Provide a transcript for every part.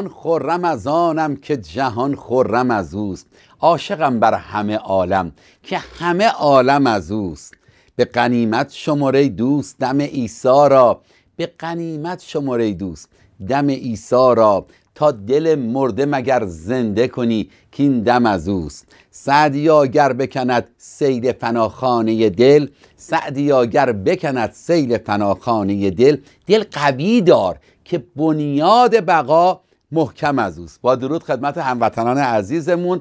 جهان خرم از آنم که جهان خرم از اوست عاشقم بر همه عالم که همه عالم از اوست به قنیمت شمارهی دوست دم عیسی را به قنیمت شمارهی دوست دم عیسی را تا دل مرده مگر زنده کنی که این دم از اوست سعدیا گر بکند سیل فناخانه دل سعدیا گر بکند سیل فناخانه دل دل قوی دار که بنیاد بقا محکم از اوست با درود خدمت هموطنان عزیزمون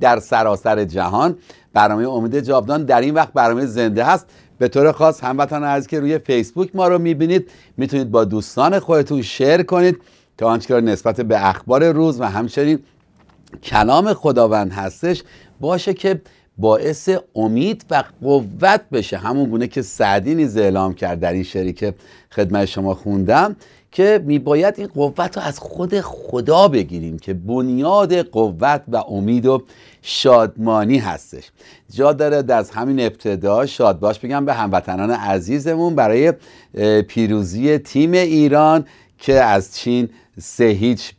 در سراسر جهان برنامه امید جاودان در این وقت برنامه زنده هست به طور خاص هموطن عزیز که روی فیسبوک ما رو میبینید میتونید با دوستان خودتون شیر کنید تا آنچه نسبت به اخبار روز و همچنین کلام خداوند هستش باشه که باعث امید و قوت بشه همون گونه که سعدی نیز اعلام کرد در این شریک که خدمت شما خوندم که میباید این قوت رو از خود خدا بگیریم که بنیاد قوت و امید و شادمانی هستش جا داره از همین ابتدا شاد باش بگم به هموطنان عزیزمون برای پیروزی تیم ایران که از چین سه هیچ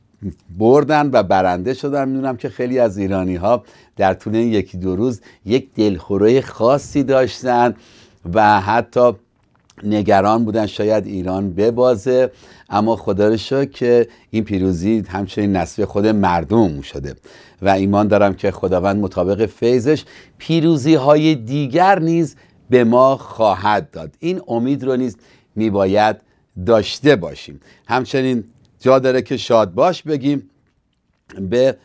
بردن و برنده شدن میدونم که خیلی از ایرانی ها در طول یکی دو روز یک دلخوره خاصی داشتن و حتی نگران بودن شاید ایران ببازه اما خدا رو شد که این پیروزی همچنین نصف خود مردم شده و ایمان دارم که خداوند مطابق فیضش پیروزی های دیگر نیز به ما خواهد داد این امید رو نیز میباید داشته باشیم همچنین جا داره که شاد باش بگیم به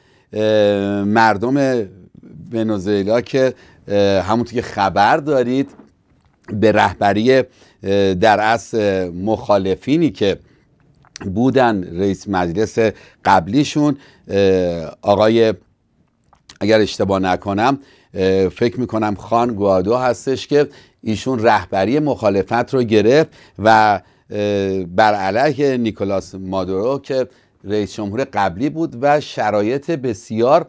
مردم ونزوئلا که همونطور که خبر دارید به رهبری در اصل مخالفینی که بودن رئیس مجلس قبلیشون آقای اگر اشتباه نکنم فکر میکنم خان گوادو هستش که ایشون رهبری مخالفت رو گرفت و بر علیه نیکولاس مادورو که رئیس جمهور قبلی بود و شرایط بسیار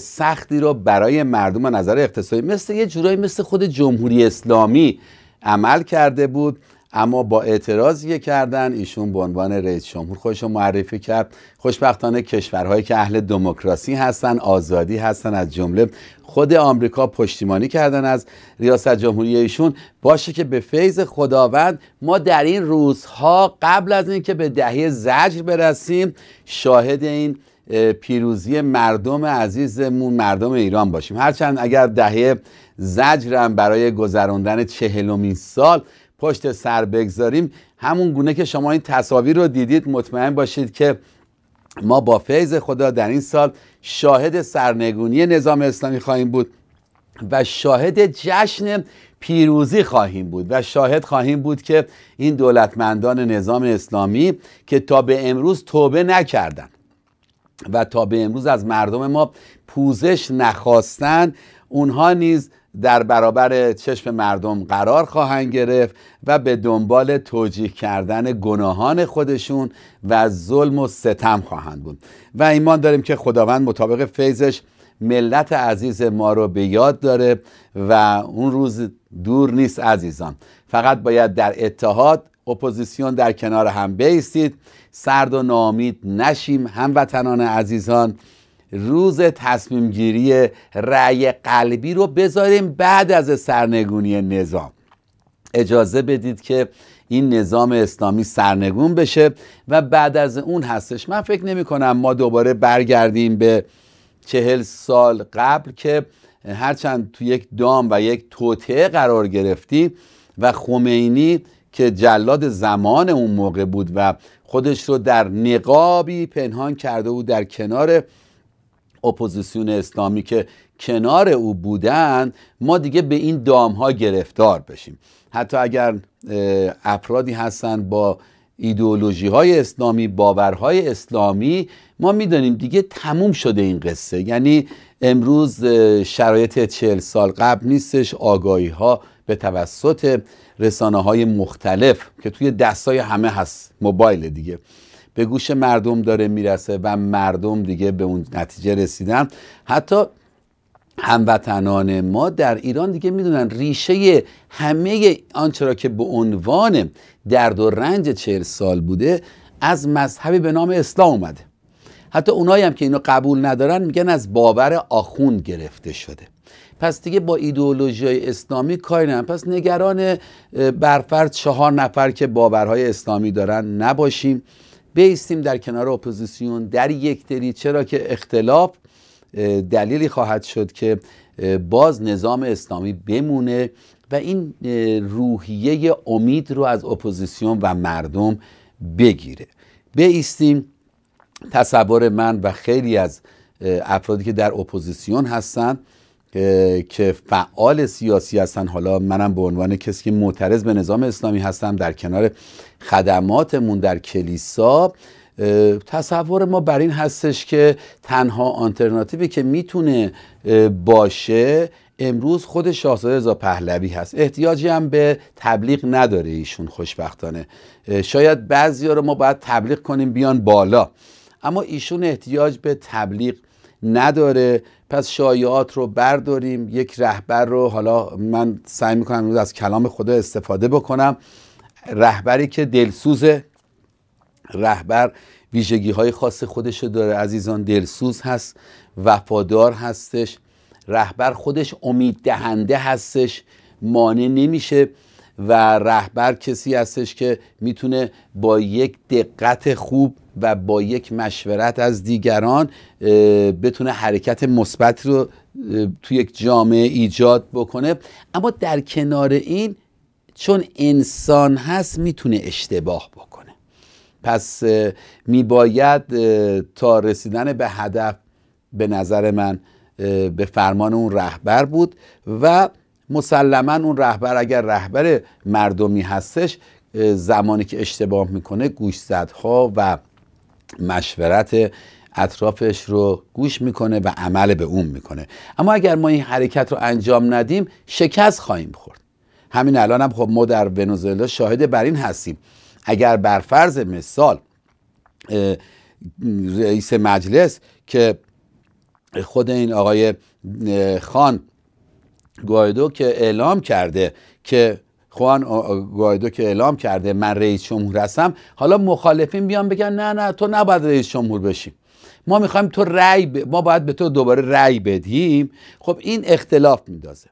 سختی رو برای مردم نظر اقتصادی مثل یه جورایی مثل خود جمهوری اسلامی عمل کرده بود اما با اعتراضی کردن ایشون به عنوان رئیس جمهور خودشون معرفی کرد خوشبختانه کشورهایی که اهل دموکراسی هستن آزادی هستن از جمله خود آمریکا پشتیبانی کردن از ریاست جمهوری ایشون باشه که به فیض خداوند ما در این روزها قبل از اینکه به دهه زجر برسیم شاهد این پیروزی مردم عزیزمون مردم ایران باشیم هرچند اگر دهه زجرم برای گذراندن چهلمین سال پشت سر بگذاریم همون گونه که شما این تصاویر رو دیدید مطمئن باشید که ما با فیض خدا در این سال شاهد سرنگونی نظام اسلامی خواهیم بود و شاهد جشن پیروزی خواهیم بود و شاهد خواهیم بود که این دولتمندان نظام اسلامی که تا به امروز توبه نکردند و تا به امروز از مردم ما پوزش نخواستن اونها نیز در برابر چشم مردم قرار خواهند گرفت و به دنبال توجیه کردن گناهان خودشون و ظلم و ستم خواهند بود و ایمان داریم که خداوند مطابق فیضش ملت عزیز ما رو به یاد داره و اون روز دور نیست عزیزان فقط باید در اتحاد اپوزیسیون در کنار هم بیستید سرد و نامید نشیم هموطنان عزیزان روز تصمیم گیری رأی قلبی رو بذاریم بعد از سرنگونی نظام اجازه بدید که این نظام اسلامی سرنگون بشه و بعد از اون هستش من فکر نمی کنم ما دوباره برگردیم به چهل سال قبل که هرچند تو یک دام و یک توطعه قرار گرفتی و خمینی که جلاد زمان اون موقع بود و خودش رو در نقابی پنهان کرده بود در کنار اپوزیسیون اسلامی که کنار او بودن ما دیگه به این دام ها گرفتار بشیم حتی اگر افرادی هستند با ایدئولوژی های اسلامی باورهای اسلامی ما میدانیم دیگه تموم شده این قصه یعنی امروز شرایط چهل سال قبل نیستش آگاهی ها به توسط رسانه های مختلف که توی دستای همه هست موبایل دیگه به گوش مردم داره میرسه و مردم دیگه به اون نتیجه رسیدن حتی هموطنان ما در ایران دیگه میدونن ریشه همه آنچه را که به عنوان درد و رنج چهر سال بوده از مذهبی به نام اسلام اومده حتی اونایی هم که اینو قبول ندارن میگن از باور آخوند گرفته شده پس دیگه با ایدئولوژی اسلامی کاری نه پس نگران برفرد چهار نفر که باورهای اسلامی دارن نباشیم بیستیم در کنار اپوزیسیون در یک دلی چرا که اختلاف دلیلی خواهد شد که باز نظام اسلامی بمونه و این روحیه امید رو از اپوزیسیون و مردم بگیره بیستیم تصور من و خیلی از افرادی که در اپوزیسیون هستند که فعال سیاسی هستن حالا منم به عنوان کسی که معترض به نظام اسلامی هستم در کنار خدماتمون در کلیسا تصور ما بر این هستش که تنها آنترناتیوی که میتونه باشه امروز خود شاهزاده رضا پهلوی هست احتیاجی هم به تبلیغ نداره ایشون خوشبختانه شاید بعضیا رو ما باید تبلیغ کنیم بیان بالا اما ایشون احتیاج به تبلیغ نداره پس شایعات رو برداریم یک رهبر رو حالا من سعی میکنم امروز از کلام خدا استفاده بکنم رهبری که دلسوز رهبر ویژگی های خاص خودش داره عزیزان دلسوز هست وفادار هستش رهبر خودش امید دهنده هستش مانع نمیشه و رهبر کسی هستش که میتونه با یک دقت خوب و با یک مشورت از دیگران بتونه حرکت مثبت رو تو یک جامعه ایجاد بکنه اما در کنار این چون انسان هست میتونه اشتباه بکنه پس میباید تا رسیدن به هدف به نظر من به فرمان اون رهبر بود و مسلما اون رهبر اگر رهبر مردمی هستش زمانی که اشتباه میکنه گوشزدها و مشورت اطرافش رو گوش میکنه و عمل به اون میکنه اما اگر ما این حرکت رو انجام ندیم شکست خواهیم خورد همین الان هم خب ما در ونزوئلا شاهد بر این هستیم اگر بر فرض مثال رئیس مجلس که خود این آقای خان گوایدو که اعلام کرده که خوان گوایدو که اعلام کرده من رئیس جمهور هستم حالا مخالفین بیان بگن نه نه تو نباید رئیس جمهور بشی ما میخوایم تو رای ب... ما باید به تو دوباره رأی بدیم خب این اختلاف میندازه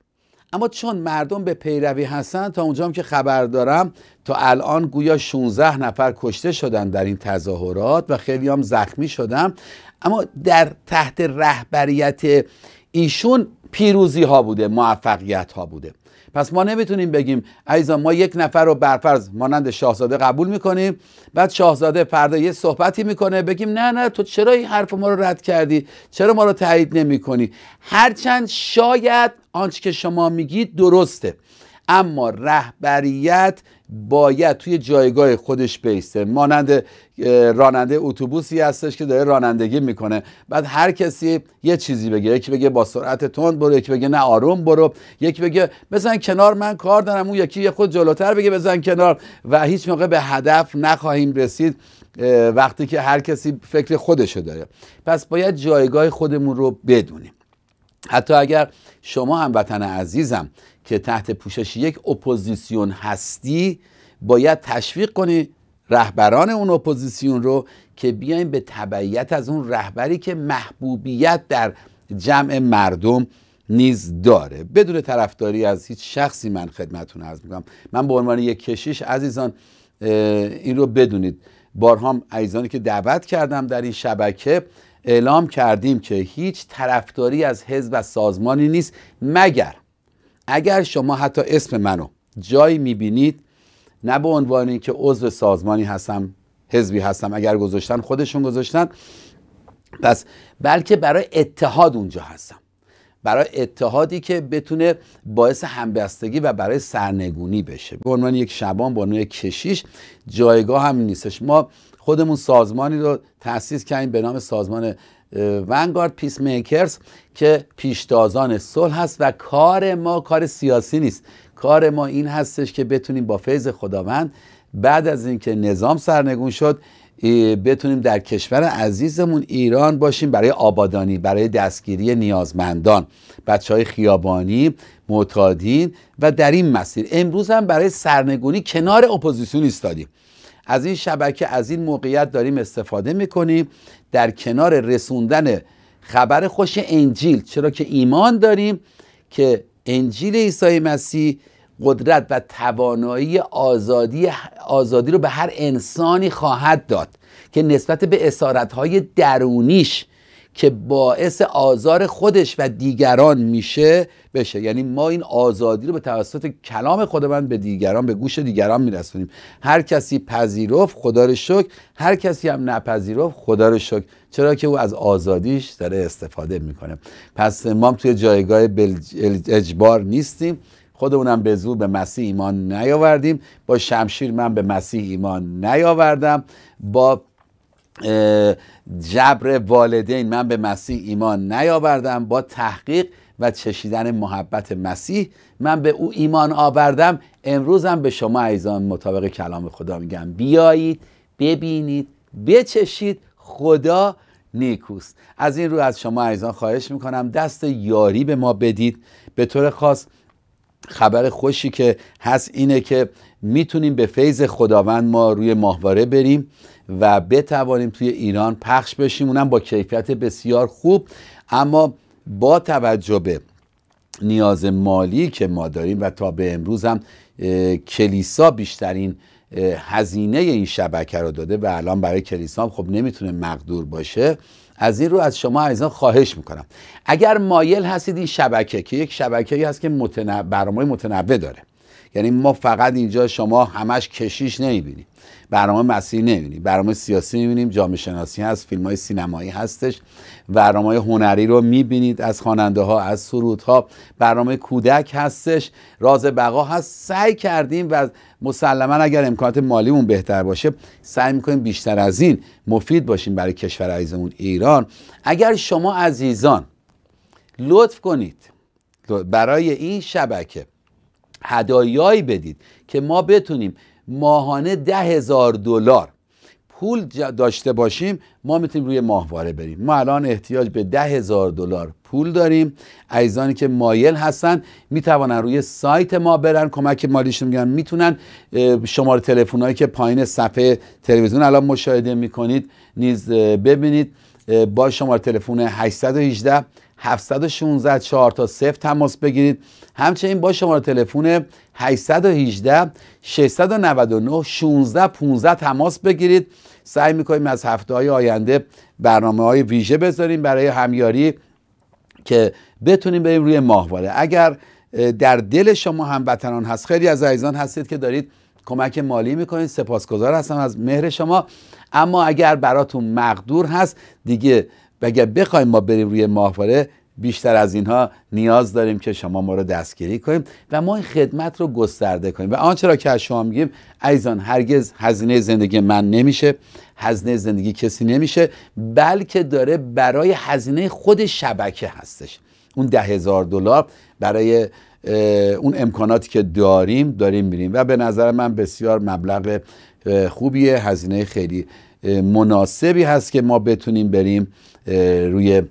اما چون مردم به پیروی هستن تا اونجام که خبر دارم تا الان گویا 16 نفر کشته شدن در این تظاهرات و خیلی هم زخمی شدن اما در تحت رهبریت ایشون پیروزی ها بوده موفقیت ها بوده پس ما نمیتونیم بگیم عزیزان ما یک نفر رو برفرض مانند شاهزاده قبول میکنیم بعد شاهزاده فردا یه صحبتی میکنه بگیم نه نه تو چرا این حرف ما رو رد کردی چرا ما رو تایید نمیکنی هرچند شاید آنچه که شما میگید درسته اما رهبریت باید توی جایگاه خودش بیسته مانند راننده اتوبوسی هستش که داره رانندگی میکنه بعد هر کسی یه چیزی بگه یکی بگه با سرعت تند برو یکی بگه نه آروم برو یکی بگه بزن کنار من کار دارم اون یکی یه خود جلوتر بگه بزن کنار و هیچ موقع به هدف نخواهیم رسید وقتی که هر کسی فکر خودشو داره پس باید جایگاه خودمون رو بدونیم حتی اگر شما هم وطن عزیزم که تحت پوشش یک اپوزیسیون هستی باید تشویق کنی رهبران اون اپوزیسیون رو که بیاین به تبعیت از اون رهبری که محبوبیت در جمع مردم نیز داره بدون طرفداری از هیچ شخصی من خدمتون عرض میکنم من به عنوان یک کشیش عزیزان این رو بدونید بارها عزیزانی که دعوت کردم در این شبکه اعلام کردیم که هیچ طرفداری از حزب و سازمانی نیست مگر اگر شما حتی اسم منو جایی میبینید نه به عنوان اینکه عضو سازمانی هستم حزبی هستم اگر گذاشتن خودشون گذاشتن پس بلکه برای اتحاد اونجا هستم برای اتحادی که بتونه باعث همبستگی و برای سرنگونی بشه به عنوان یک شبان با عنوان کشیش جایگاه هم نیستش ما خودمون سازمانی رو تأسیس کردیم به نام سازمان ونگارد پیس میکرز که پیشتازان صلح هست و کار ما کار سیاسی نیست کار ما این هستش که بتونیم با فیض خداوند بعد از اینکه نظام سرنگون شد بتونیم در کشور عزیزمون ایران باشیم برای آبادانی برای دستگیری نیازمندان بچه های خیابانی معتادین و در این مسیر امروز هم برای سرنگونی کنار اپوزیسیون ایستادیم از این شبکه از این موقعیت داریم استفاده میکنیم در کنار رسوندن خبر خوش انجیل چرا که ایمان داریم که انجیل عیسی مسیح قدرت و توانایی آزادی آزادی رو به هر انسانی خواهد داد که نسبت به های درونیش که باعث آزار خودش و دیگران میشه بشه یعنی ما این آزادی رو به توسط کلام خداوند به دیگران به گوش دیگران میرسونیم هر کسی پذیرفت خدا رو شکر هر کسی هم نپذیرفت خدا رو شکر چرا که او از آزادیش داره استفاده میکنه پس ما توی جایگاه اجبار نیستیم خودمونم به زور به مسیح ایمان نیاوردیم با شمشیر من به مسیح ایمان نیاوردم با جبر والدین من به مسیح ایمان نیاوردم با تحقیق و چشیدن محبت مسیح من به او ایمان آوردم امروزم به شما ایزان مطابق کلام خدا میگم بیایید ببینید بچشید خدا نیکوست از این رو از شما عزیزان خواهش میکنم دست یاری به ما بدید به طور خاص خبر خوشی که هست اینه که میتونیم به فیض خداوند ما روی ماهواره بریم و بتوانیم توی ایران پخش بشیم اونم با کیفیت بسیار خوب اما با توجه به نیاز مالی که ما داریم و تا به امروز هم کلیسا بیشترین هزینه این شبکه رو داده و الان برای کلیسا خب نمیتونه مقدور باشه از این رو از شما عزیزان خواهش میکنم اگر مایل هستید این شبکه که یک شبکه هست که متنوع متنوع داره یعنی ما فقط اینجا شما همش کشیش نمیبینیم برنامه مسیح نمیبینیم برنامه سیاسی میبینیم جامعه شناسی هست فیلم های سینمایی هستش برنامه هنری رو میبینید از خواننده ها از سرود ها برنامه کودک هستش راز بقا هست سعی کردیم و مسلما اگر امکانات مالیمون بهتر باشه سعی میکنیم بیشتر از این مفید باشیم برای کشور عزیزمون ایران اگر شما عزیزان لطف کنید برای این شبکه هدایایی بدید که ما بتونیم ماهانه ده هزار دلار پول داشته باشیم ما میتونیم روی ماهواره بریم ما الان احتیاج به ده هزار دلار پول داریم عزیزانی که مایل هستن میتوانن روی سایت ما برن کمک مالیشون میگن میتونن شماره هایی که پایین صفحه تلویزیون الان مشاهده میکنید نیز ببینید با شماره تلفن 818 716 4 تا 0 تماس بگیرید همچنین با شماره تلفن 818 699 1615 تماس بگیرید سعی میکنیم از هفته های آینده برنامه های ویژه بذاریم برای همیاری که بتونیم بریم روی ماهواره اگر در دل شما هموطنان هست خیلی از عزیزان هستید که دارید کمک مالی میکنید سپاسگزار هستم از مهر شما اما اگر براتون مقدور هست دیگه اگر بخوایم ما بریم روی ماهواره بیشتر از اینها نیاز داریم که شما ما رو دستگیری کنیم و ما این خدمت رو گسترده کنیم و آنچه را که از شما میگیم ایزان هرگز هزینه زندگی من نمیشه هزینه زندگی کسی نمیشه بلکه داره برای هزینه خود شبکه هستش اون ده هزار دلار برای اون امکاناتی که داریم داریم میریم و به نظر من بسیار مبلغ خوبیه هزینه خیلی مناسبی هست که ما بتونیم بریم روی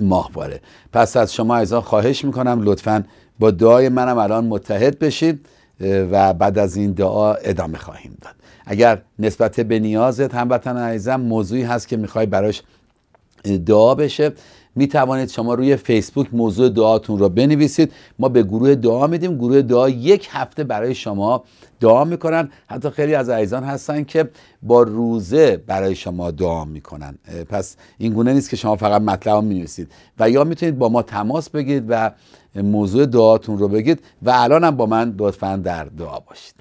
ماهواره پس از شما ایزا خواهش میکنم لطفا با دعای منم الان متحد بشید و بعد از این دعا ادامه خواهیم داد اگر نسبت به نیازت هموطن عزیزم موضوعی هست که میخوای براش دعا بشه می توانید شما روی فیسبوک موضوع دعاتون رو بنویسید ما به گروه دعا میدیم گروه دعا یک هفته برای شما دعا میکنن حتی خیلی از عزیزان هستن که با روزه برای شما دعا میکنن پس این گونه نیست که شما فقط مطلب مینویسید و یا میتونید با ما تماس بگیرید و موضوع دعاتون رو بگید و الان هم با من لطفا در دعا باشید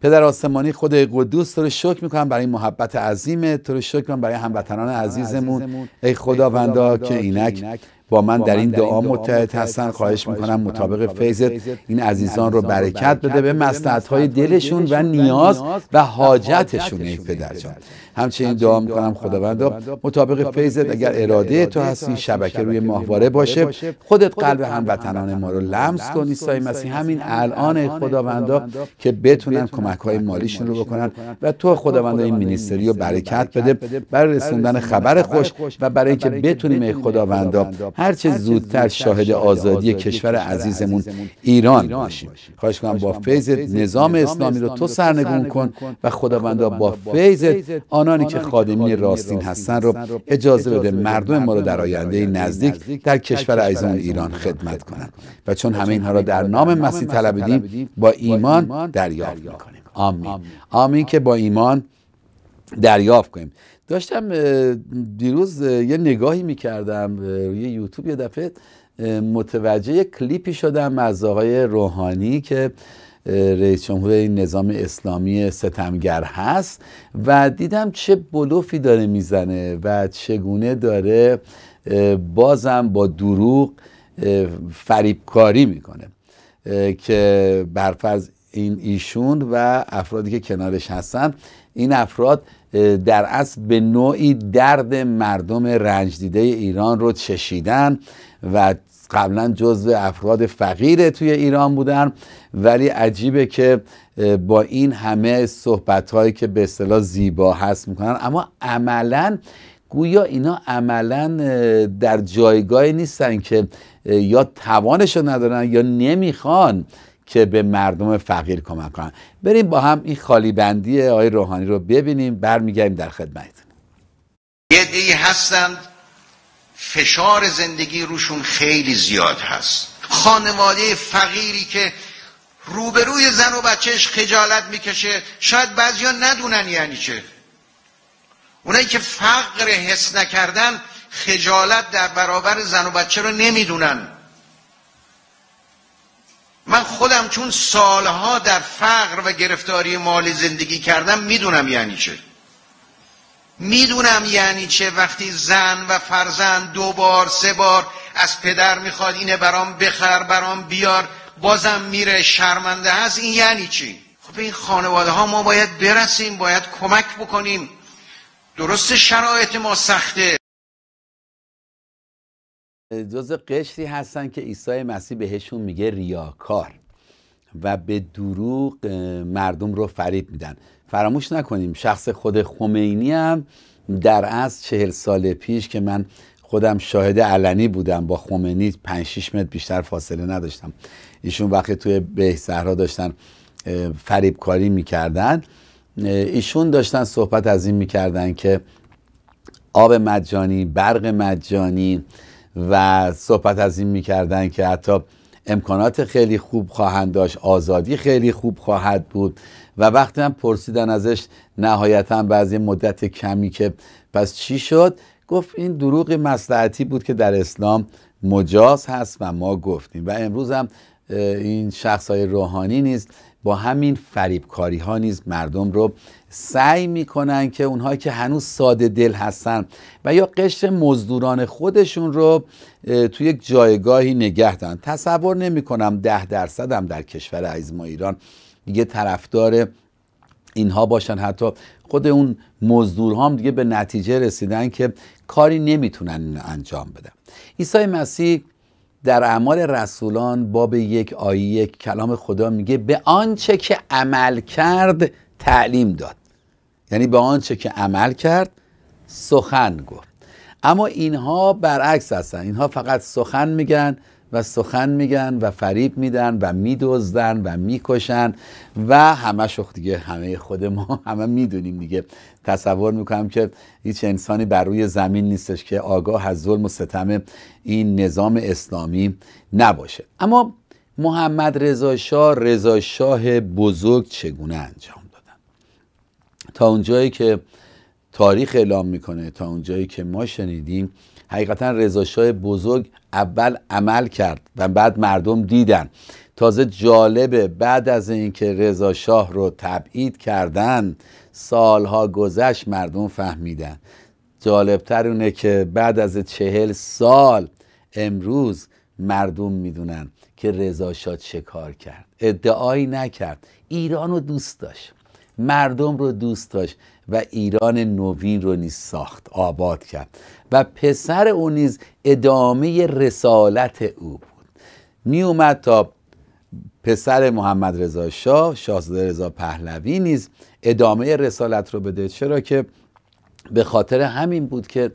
پدر آسمانی خود قدوس تو رو شکر میکنم برای محبت عظیمه تو رو شکر میکنم برای هموطنان عزیزمون ای خداوندا که اینک با من در این دعا متحد هستن خواهش میکنم مطابق فیضت این عزیزان رو برکت بده به مصلحت‌های دلشون و نیاز و حاجتشون ای پدر جان همچنین دعا میکنم خداوندا مطابق فیضت اگر اراده تو این شبکه روی ماهواره باشه خودت قلب هموطنان ما رو لمس کنی عیسی مسیح همین الان خداوندا که بتونن کمک های مالیشون رو بکنن و تو خداوندا این مینیستری رو برکت بده برای رسوندن خبر خوش و برای اینکه بتونیم ای خداوندا هر چه زودتر شاهد آزادی کشور عزیزمون ایران باشیم خواهش کنم با فیض نظام اسلامی رو تو سرنگون کن و خداوندا با فیض آنانی که خادمین راستین هستن رو اجازه بده مردم ما رو در آینده نزدیک در کشور عزیزمون ایران خدمت کنند و چون همه اینها را در نام مسیح طلبیدیم با ایمان دریافت میکنیم آمین آمین که با ایمان دریافت کنیم داشتم دیروز یه نگاهی میکردم روی یوتیوب یه دفعه متوجه کلیپی شدم از آقای روحانی که رئیس جمهور نظام اسلامی ستمگر هست و دیدم چه بلوفی داره میزنه و چگونه داره بازم با دروغ فریبکاری میکنه که برفرض این ایشون و افرادی که کنارش هستن این افراد در اصل به نوعی درد مردم رنجدیده ایران رو چشیدن و قبلا جزو افراد فقیر توی ایران بودن ولی عجیبه که با این همه صحبت که به اصطلاح زیبا هست میکنن اما عملا گویا اینا عملا در جایگاهی نیستن که یا توانشو ندارن یا نمیخوان که به مردم فقیر کمک کنن بریم با هم این خالی بندی آقای روحانی رو ببینیم برمیگردیم در خدمتتون یه دی هستند فشار زندگی روشون خیلی زیاد هست خانواده فقیری که روبروی زن و بچهش خجالت میکشه شاید بعضیا ندونن یعنی چه اونایی که فقر حس نکردن خجالت در برابر زن و بچه رو نمیدونن من خودم چون سالها در فقر و گرفتاری مالی زندگی کردم میدونم یعنی چه میدونم یعنی چه وقتی زن و فرزند دو بار سه بار از پدر میخواد اینه برام بخر برام بیار بازم میره شرمنده هست این یعنی چی خب این خانواده ها ما باید برسیم باید کمک بکنیم درست شرایط ما سخته جز قشری هستن که عیسی مسیح بهشون میگه ریاکار و به دروغ مردم رو فریب میدن فراموش نکنیم شخص خود خمینی هم در از چهل سال پیش که من خودم شاهد علنی بودم با خمینی 5 6 متر بیشتر فاصله نداشتم ایشون وقتی توی به صحرا داشتن فریبکاری میکردن ایشون داشتن صحبت از این میکردن که آب مجانی برق مجانی و صحبت از این میکردن که حتی امکانات خیلی خوب خواهند داشت آزادی خیلی خوب خواهد بود و وقتی هم پرسیدن ازش نهایتا بعضی مدت کمی که پس چی شد گفت این دروغ مسلحتی بود که در اسلام مجاز هست و ما گفتیم و امروز هم این شخص های روحانی نیست با همین فریبکاری ها نیز مردم رو سعی میکنن که اونهایی که هنوز ساده دل هستن و یا قشر مزدوران خودشون رو توی یک جایگاهی نگه دارن تصور نمیکنم ده درصد هم در کشور عزیز ما ایران دیگه طرفدار اینها باشن حتی خود اون مزدورها هم دیگه به نتیجه رسیدن که کاری نمیتونن انجام بدن عیسی مسیح در اعمال رسولان باب یک آیه یک کلام خدا میگه به آنچه که عمل کرد تعلیم داد یعنی به آنچه که عمل کرد سخن گفت اما اینها برعکس هستن اینها فقط سخن میگن و سخن میگن و فریب میدن و میدزدن و میکشن و همه دیگه همه خود ما همه میدونیم دیگه تصور میکنم که هیچ انسانی بر روی زمین نیستش که آگاه از ظلم و ستم این نظام اسلامی نباشه اما محمد رضا شاه رضا شاه بزرگ چگونه انجام دادن تا اونجایی که تاریخ اعلام میکنه تا اونجایی که ما شنیدیم حقیقتا رضاشاه بزرگ اول عمل کرد و بعد مردم دیدن تازه جالبه بعد از اینکه رضا شاه رو تبعید کردن سالها گذشت مردم فهمیدن جالبتر اونه که بعد از چهل سال امروز مردم میدونن که رضا شاه چه کار کرد ادعایی نکرد ایران رو دوست داشت مردم رو دوست داشت و ایران نوین رو نیز ساخت آباد کرد و پسر او نیز ادامه رسالت او بود می اومد تا پسر محمد رضا شاه شاهزاده رضا پهلوی نیز ادامه رسالت رو بده چرا که به خاطر همین بود که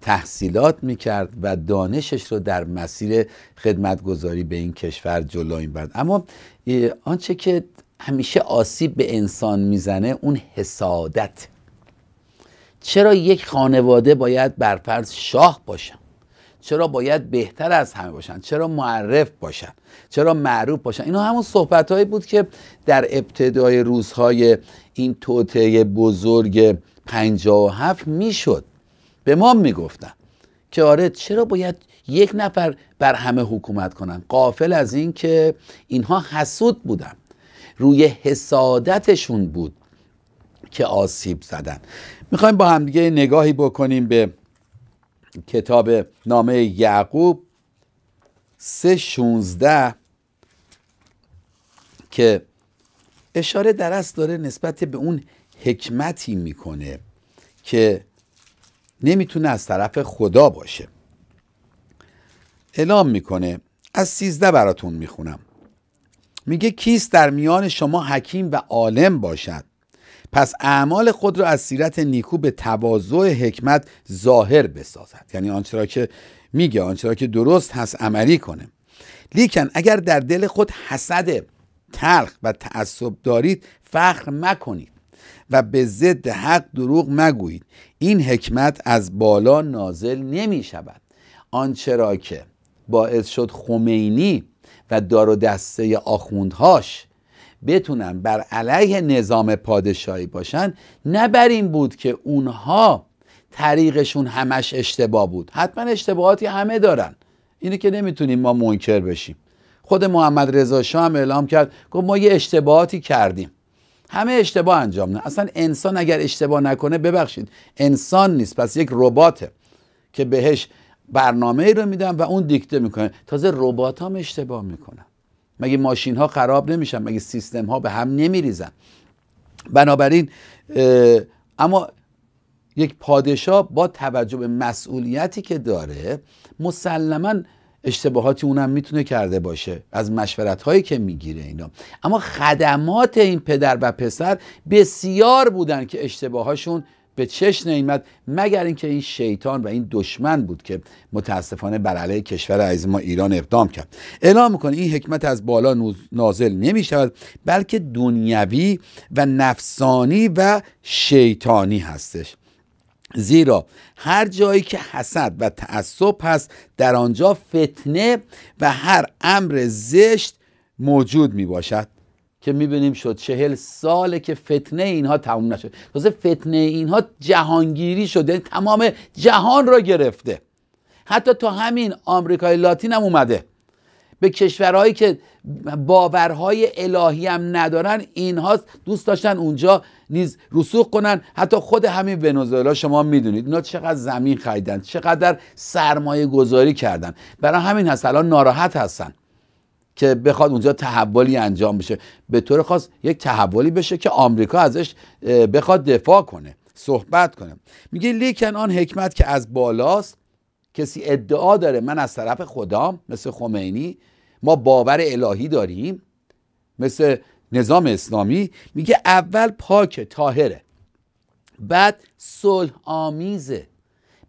تحصیلات میکرد و دانشش رو در مسیر خدمتگذاری به این کشور جلو برد اما آنچه که همیشه آسیب به انسان میزنه اون حسادت چرا یک خانواده باید برفرض شاه باشن چرا باید بهتر از همه باشن چرا معرف باشن چرا معروف باشن اینا همون صحبت هایی بود که در ابتدای روزهای این توطعه بزرگ 57 میشد به ما میگفتن که آره چرا باید یک نفر بر همه حکومت کنن قافل از این که اینها حسود بودن روی حسادتشون بود که آسیب زدن میخوایم با همدیگه نگاهی بکنیم به کتاب نامه یعقوب 3.16 که اشاره درست داره نسبت به اون حکمتی میکنه که نمیتونه از طرف خدا باشه اعلام میکنه از سیزده براتون میخونم میگه کیست در میان شما حکیم و عالم باشد پس اعمال خود را از سیرت نیکو به تواضع حکمت ظاهر بسازد یعنی آنچه که میگه آنچه که درست هست عملی کنه لیکن اگر در دل خود حسد تلخ و تعصب دارید فخر مکنید و به ضد حق دروغ مگویید این حکمت از بالا نازل نمی شود آنچه که باعث شد خمینی و دار و دسته آخوندهاش بتونن بر علیه نظام پادشاهی باشن نه بر این بود که اونها طریقشون همش اشتباه بود حتما اشتباهاتی همه دارن اینه که نمیتونیم ما منکر بشیم خود محمد رضا شاه هم اعلام کرد گفت ما یه اشتباهاتی کردیم همه اشتباه انجام نه اصلا انسان اگر اشتباه نکنه ببخشید انسان نیست پس یک رباته که بهش برنامه ای رو میدن و اون دیکته میکنه تازه ربات هم اشتباه میکنن مگه ماشین ها خراب نمیشن مگه سیستم ها به هم نمیریزن بنابراین اما یک پادشاه با توجه به مسئولیتی که داره مسلما اشتباهاتی اونم میتونه کرده باشه از مشورت هایی که میگیره اینا اما خدمات این پدر و پسر بسیار بودن که اشتباهاشون به چش نیمد مگر اینکه این شیطان و این دشمن بود که متاسفانه بر علیه کشور عزیز ما ایران اقدام کرد اعلام میکنه این حکمت از بالا نازل نمی بلکه دنیوی و نفسانی و شیطانی هستش زیرا هر جایی که حسد و تعصب هست در آنجا فتنه و هر امر زشت موجود می باشد که میبینیم شد چهل ساله که فتنه اینها تموم نشد تازه فتنه اینها جهانگیری شده یعنی تمام جهان را گرفته حتی تو همین آمریکای لاتین هم اومده به کشورهایی که باورهای الهی هم ندارن اینها دوست داشتن اونجا نیز رسوخ کنن حتی خود همین ونزوئلا شما میدونید اینا چقدر زمین خریدن چقدر سرمایه گذاری کردن برای همین هست الان ناراحت هستن که بخواد اونجا تحولی انجام بشه به طور خاص یک تحولی بشه که آمریکا ازش بخواد دفاع کنه صحبت کنه میگه لیکن آن حکمت که از بالاست کسی ادعا داره من از طرف خدام مثل خمینی ما باور الهی داریم مثل نظام اسلامی میگه اول پاک تاهره بعد صلح آمیزه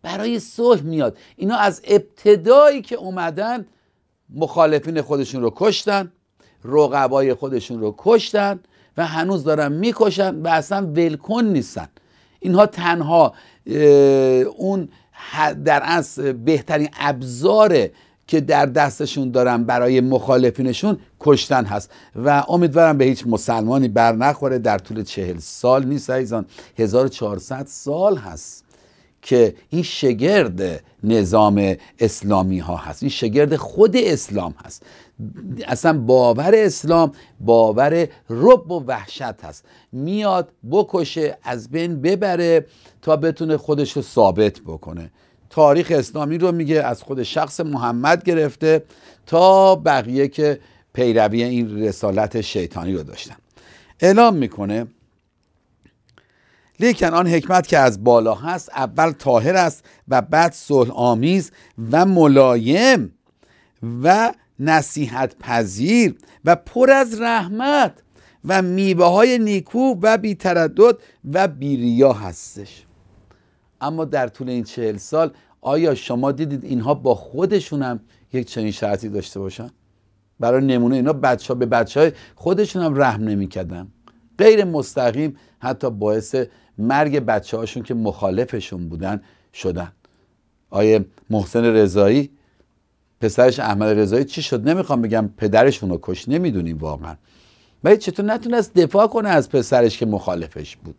برای صلح میاد اینا از ابتدایی که اومدن مخالفین خودشون رو کشتن رقبای خودشون رو کشتن و هنوز دارن میکشن و اصلا ولکن نیستن اینها تنها اون در از بهترین ابزار که در دستشون دارن برای مخالفینشون کشتن هست و امیدوارم به هیچ مسلمانی بر نخوره در طول چهل سال نیست ایزان 1400 سال هست که این شگرد نظام اسلامی ها هست این شگرد خود اسلام هست اصلا باور اسلام باور رب و وحشت هست میاد بکشه از بین ببره تا بتونه خودش رو ثابت بکنه تاریخ اسلامی رو میگه از خود شخص محمد گرفته تا بقیه که پیروی این رسالت شیطانی رو داشتن اعلام میکنه لیکن آن حکمت که از بالا هست اول تاهر است و بعد صلح آمیز و ملایم و نصیحت پذیر و پر از رحمت و میوه های نیکو و بی تردد و بی ریا هستش اما در طول این چهل سال آیا شما دیدید اینها با خودشون هم یک چنین شرطی داشته باشن برای نمونه اینا بچه ها به بچه های خودشون هم رحم نمیکردن غیر مستقیم حتی باعث مرگ بچه هاشون که مخالفشون بودن شدن آیه محسن رضایی پسرش احمد رضایی چی شد نمیخوام بگم پدرشون رو کش نمیدونیم واقعا ولی چطور نتونست دفاع کنه از پسرش که مخالفش بود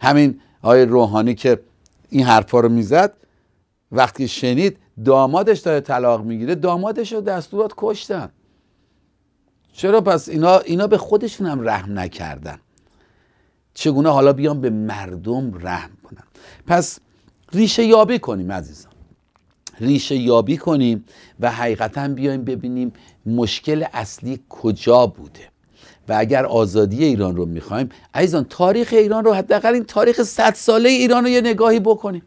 همین آیه روحانی که این حرفا رو میزد وقتی شنید دامادش داره طلاق میگیره دامادش رو دستورات کشتن چرا پس اینا اینا به خودشون هم رحم نکردن چگونه حالا بیام به مردم رحم کنم پس ریشه یابی کنیم عزیزان ریشه یابی کنیم و حقیقتا بیایم ببینیم مشکل اصلی کجا بوده و اگر آزادی ایران رو میخوایم عزیزان تاریخ ایران رو حداقل این تاریخ 100 ساله ایران رو یه نگاهی بکنیم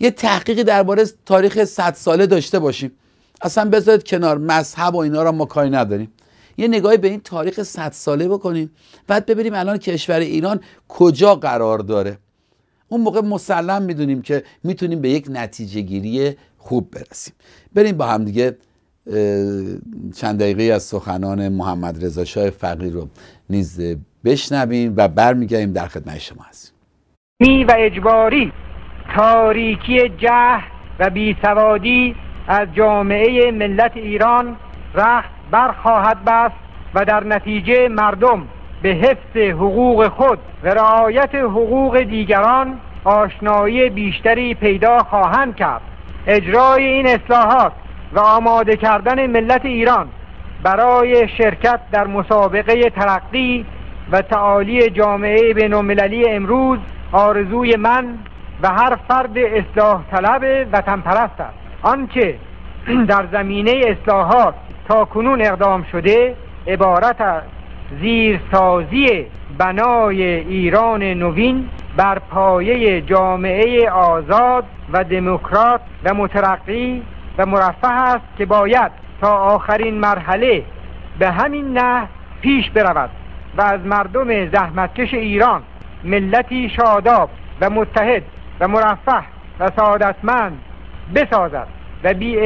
یه تحقیقی درباره تاریخ 100 ساله داشته باشیم اصلا بذارید کنار مذهب و اینا رو ما کاری نداریم یه نگاهی به این تاریخ صد ساله بکنیم بعد ببینیم الان کشور ایران کجا قرار داره اون موقع مسلم میدونیم که میتونیم به یک نتیجه گیری خوب برسیم بریم با همدیگه چند دقیقه از سخنان محمد رضا شاه فقیر رو نیز بشنویم و برمیگردیم در خدمت شما هستیم می و اجباری تاریکی جه و بیسوادی از جامعه ملت ایران رخت برخواهد بست و در نتیجه مردم به حفظ حقوق خود و رعایت حقوق دیگران آشنایی بیشتری پیدا خواهند کرد اجرای این اصلاحات و آماده کردن ملت ایران برای شرکت در مسابقه ترقی و تعالی جامعه بین امروز آرزوی من و هر فرد اصلاح طلب وطن پرست است آنچه در زمینه اصلاحات تا کنون اقدام شده عبارت از زیرسازی بنای ایران نوین بر پایه جامعه آزاد و دموکرات و مترقی و مرفه است که باید تا آخرین مرحله به همین نه پیش برود و از مردم زحمتکش ایران ملتی شاداب و متحد و مرفه و سعادتمند بسازد و بی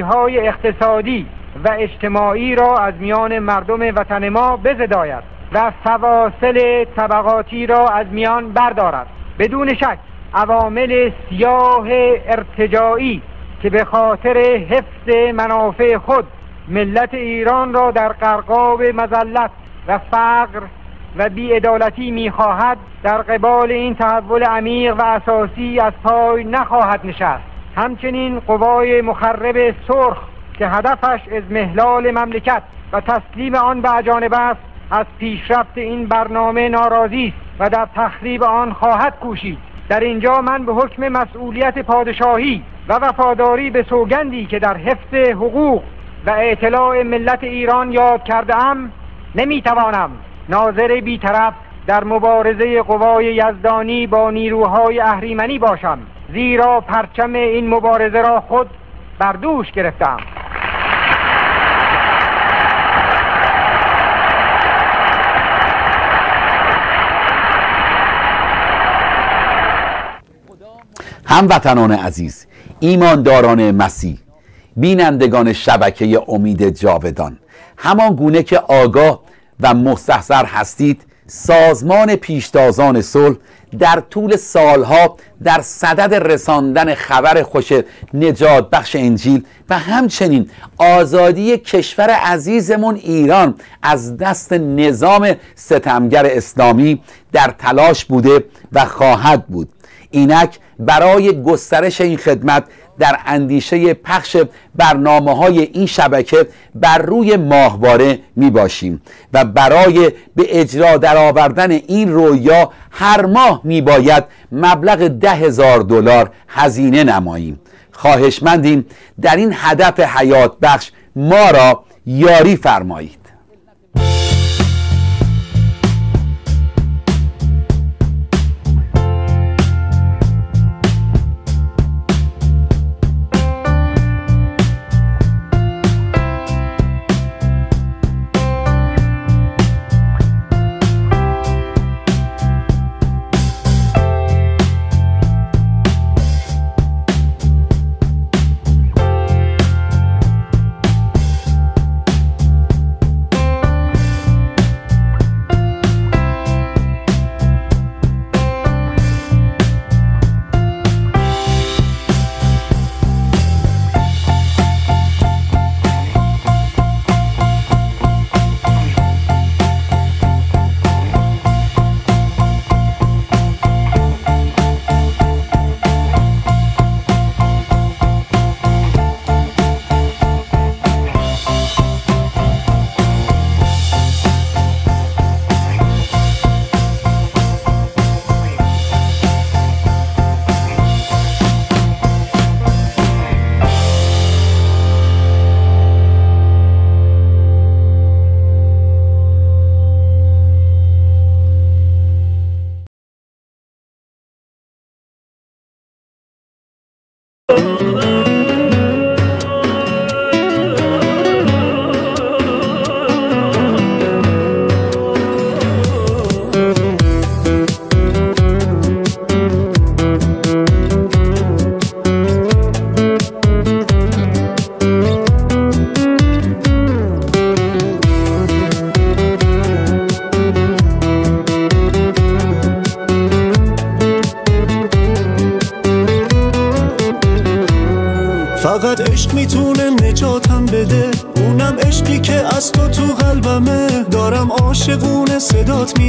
های اقتصادی و اجتماعی را از میان مردم وطن ما بزداید و فواصل طبقاتی را از میان بردارد بدون شک عوامل سیاه ارتجاعی که به خاطر حفظ منافع خود ملت ایران را در قرقاب مزلت و فقر و بیعدالتی میخواهد در قبال این تحول عمیق و اساسی از پای نخواهد نشست همچنین قوای مخرب سرخ که هدفش از محلال مملکت و تسلیم آن به اجانب است از پیشرفت این برنامه ناراضی است و در تخریب آن خواهد کوشید در اینجا من به حکم مسئولیت پادشاهی و وفاداری به سوگندی که در حفظ حقوق و اطلاع ملت ایران یاد کرده ام نمیتوانم ناظر بیطرف در مبارزه قوای یزدانی با نیروهای اهریمنی باشم زیرا پرچم این مبارزه را خود بر دوش گرفتم هموطنان عزیز ایمانداران مسیح بینندگان شبکه امید جاودان همان گونه که آگاه و مستحضر هستید سازمان پیشتازان صلح در طول سالها در صدد رساندن خبر خوش نجات بخش انجیل و همچنین آزادی کشور عزیزمون ایران از دست نظام ستمگر اسلامی در تلاش بوده و خواهد بود اینک برای گسترش این خدمت در اندیشه پخش برنامه های این شبکه بر روی ماهواره می باشیم و برای به اجرا در آوردن این رویا هر ماه می باید مبلغ ده هزار دلار هزینه نماییم خواهشمندیم در این هدف حیات بخش ما را یاری فرمایید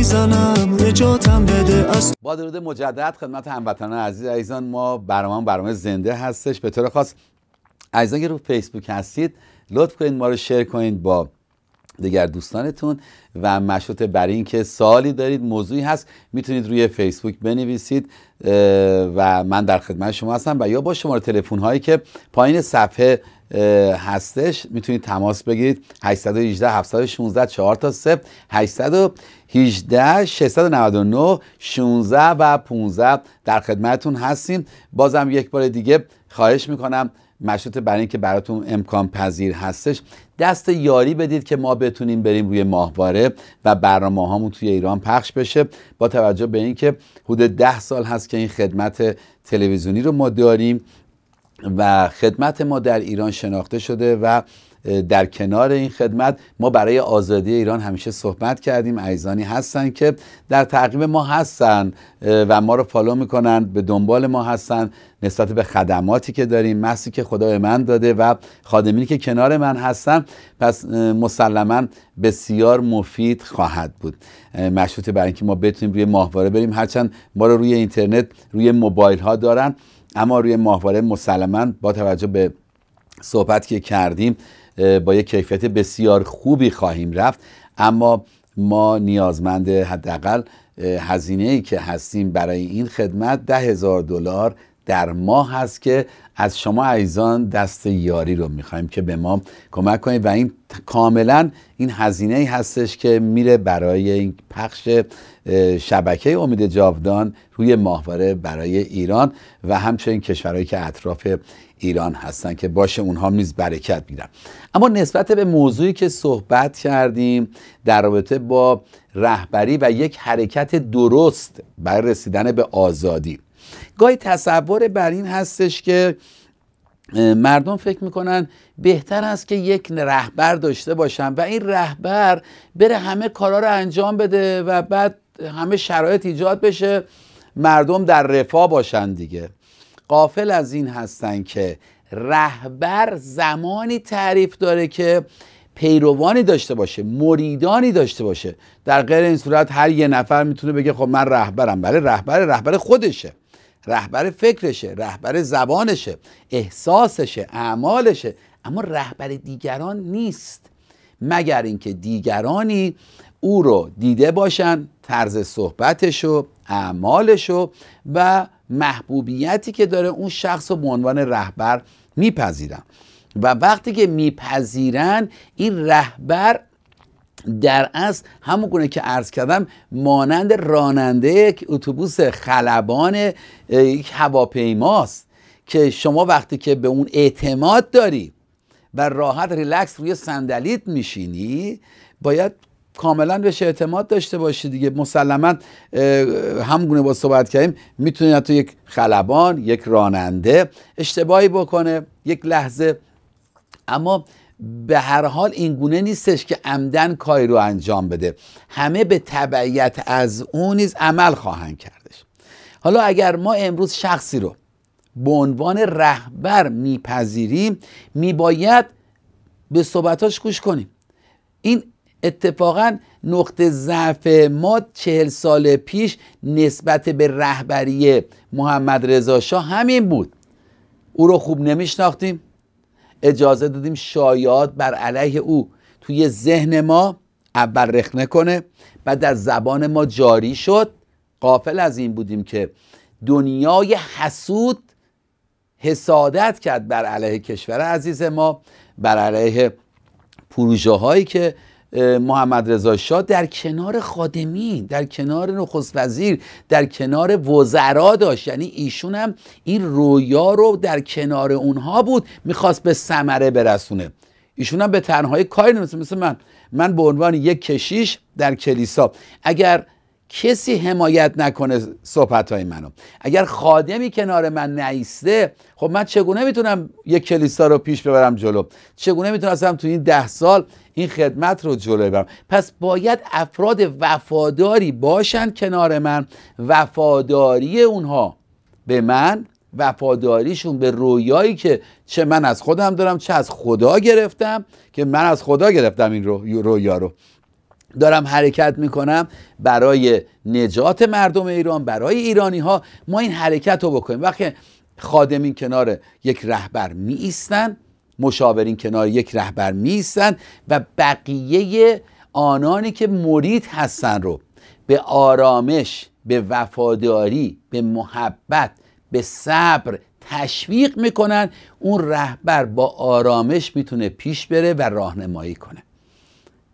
میزنم نجاتم بده از با درود مجدد خدمت هموطنان عزیز عزیزان ما برنامه برنامه زنده هستش به طور خاص عزیزان که رو فیسبوک هستید لطف کنید ما رو شیر کنید با دیگر دوستانتون و مشروط بر اینکه سوالی دارید موضوعی هست میتونید روی فیسبوک بنویسید و من در خدمت شما هستم و یا با شماره تلفن هایی که پایین صفحه هستش میتونید تماس بگیرید 818 716 4 تا 800 18 699 16 و 15 در خدمتون هستیم بازم یک بار دیگه خواهش میکنم مشروط برای اینکه براتون امکان پذیر هستش دست یاری بدید که ما بتونیم بریم روی ماهواره و برنامه هامون توی ایران پخش بشه با توجه به اینکه حدود ده سال هست که این خدمت تلویزیونی رو ما داریم و خدمت ما در ایران شناخته شده و در کنار این خدمت ما برای آزادی ایران همیشه صحبت کردیم ایزانی هستن که در تعقیب ما هستن و ما رو فالو میکنن به دنبال ما هستن نسبت به خدماتی که داریم مسی که خدای من داده و خادمینی که کنار من هستن پس مسلما بسیار مفید خواهد بود مشروط برای اینکه ما بتونیم روی ماهواره بریم هرچند ما رو روی اینترنت روی موبایل ها دارن اما روی ماهواره مسلما با توجه به صحبت که کردیم با یک کیفیت بسیار خوبی خواهیم رفت اما ما نیازمند حداقل هزینه ای که هستیم برای این خدمت ده هزار دلار در ماه هست که از شما عزیزان دست یاری رو میخوایم که به ما کمک کنید و این کاملا این هزینه ای هستش که میره برای این پخش شبکه امید جاودان روی ماهواره برای ایران و همچنین کشورهایی که اطراف ایران هستن که باشه اونها نیز برکت بگیرن اما نسبت به موضوعی که صحبت کردیم در رابطه با رهبری و یک حرکت درست برای رسیدن به آزادی گاهی تصور بر این هستش که مردم فکر میکنن بهتر است که یک رهبر داشته باشن و این رهبر بره همه کارا رو انجام بده و بعد همه شرایط ایجاد بشه مردم در رفاه باشن دیگه قافل از این هستن که رهبر زمانی تعریف داره که پیروانی داشته باشه مریدانی داشته باشه در غیر این صورت هر یه نفر میتونه بگه خب من رهبرم بله رهبر رهبر خودشه رهبر فکرشه رهبر زبانشه احساسشه اعمالشه اما رهبر دیگران نیست مگر اینکه دیگرانی او رو دیده باشن طرز صحبتشو اعمالشو و محبوبیتی که داره اون شخص رو به عنوان رهبر میپذیرن و وقتی که میپذیرن این رهبر در اصل همون گونه که عرض کردم مانند راننده یک اتوبوس خلبان یک هواپیماست که شما وقتی که به اون اعتماد داری و راحت ریلکس روی صندلیت میشینی باید کاملا بهش اعتماد داشته باشی دیگه مسلما همگونه با صحبت کردیم میتونه تو یک خلبان یک راننده اشتباهی بکنه یک لحظه اما به هر حال این گونه نیستش که عمدن کاری رو انجام بده همه به تبعیت از اون نیز عمل خواهند کردش حالا اگر ما امروز شخصی رو به عنوان رهبر میپذیریم میباید به صحبتاش گوش کنیم این اتفاقا نقطه ضعف ما چهل سال پیش نسبت به رهبری محمد رضا شاه همین بود او رو خوب نمیشناختیم اجازه دادیم شایعات بر علیه او توی ذهن ما اول رخنه کنه و در زبان ما جاری شد قافل از این بودیم که دنیای حسود حسادت کرد بر علیه کشور عزیز ما بر علیه پروژه هایی که محمد رضا شاه در کنار خادمی در کنار نخست وزیر در کنار وزرا داشت یعنی ایشون هم این رویا رو در کنار اونها بود میخواست به ثمره برسونه ایشون هم به تنهایی کاری نمیسته مثل من من به عنوان یک کشیش در کلیسا اگر کسی حمایت نکنه صحبت های منو اگر خادمی کنار من نیسته خب من چگونه میتونم یک کلیسا رو پیش ببرم جلو چگونه میتونم اصلا تو این ده سال این خدمت رو جلو ببرم پس باید افراد وفاداری باشن کنار من وفاداری اونها به من وفاداریشون به رویایی که چه من از خودم دارم چه از خدا گرفتم که من از خدا گرفتم این رویا رو دارم حرکت میکنم برای نجات مردم ایران برای ایرانی ها ما این حرکت رو بکنیم وقتی خادمین کنار یک رهبر می ایستن مشاورین کنار یک رهبر می ایستن و بقیه آنانی که مرید هستن رو به آرامش به وفاداری به محبت به صبر تشویق میکنن اون رهبر با آرامش میتونه پیش بره و راهنمایی کنه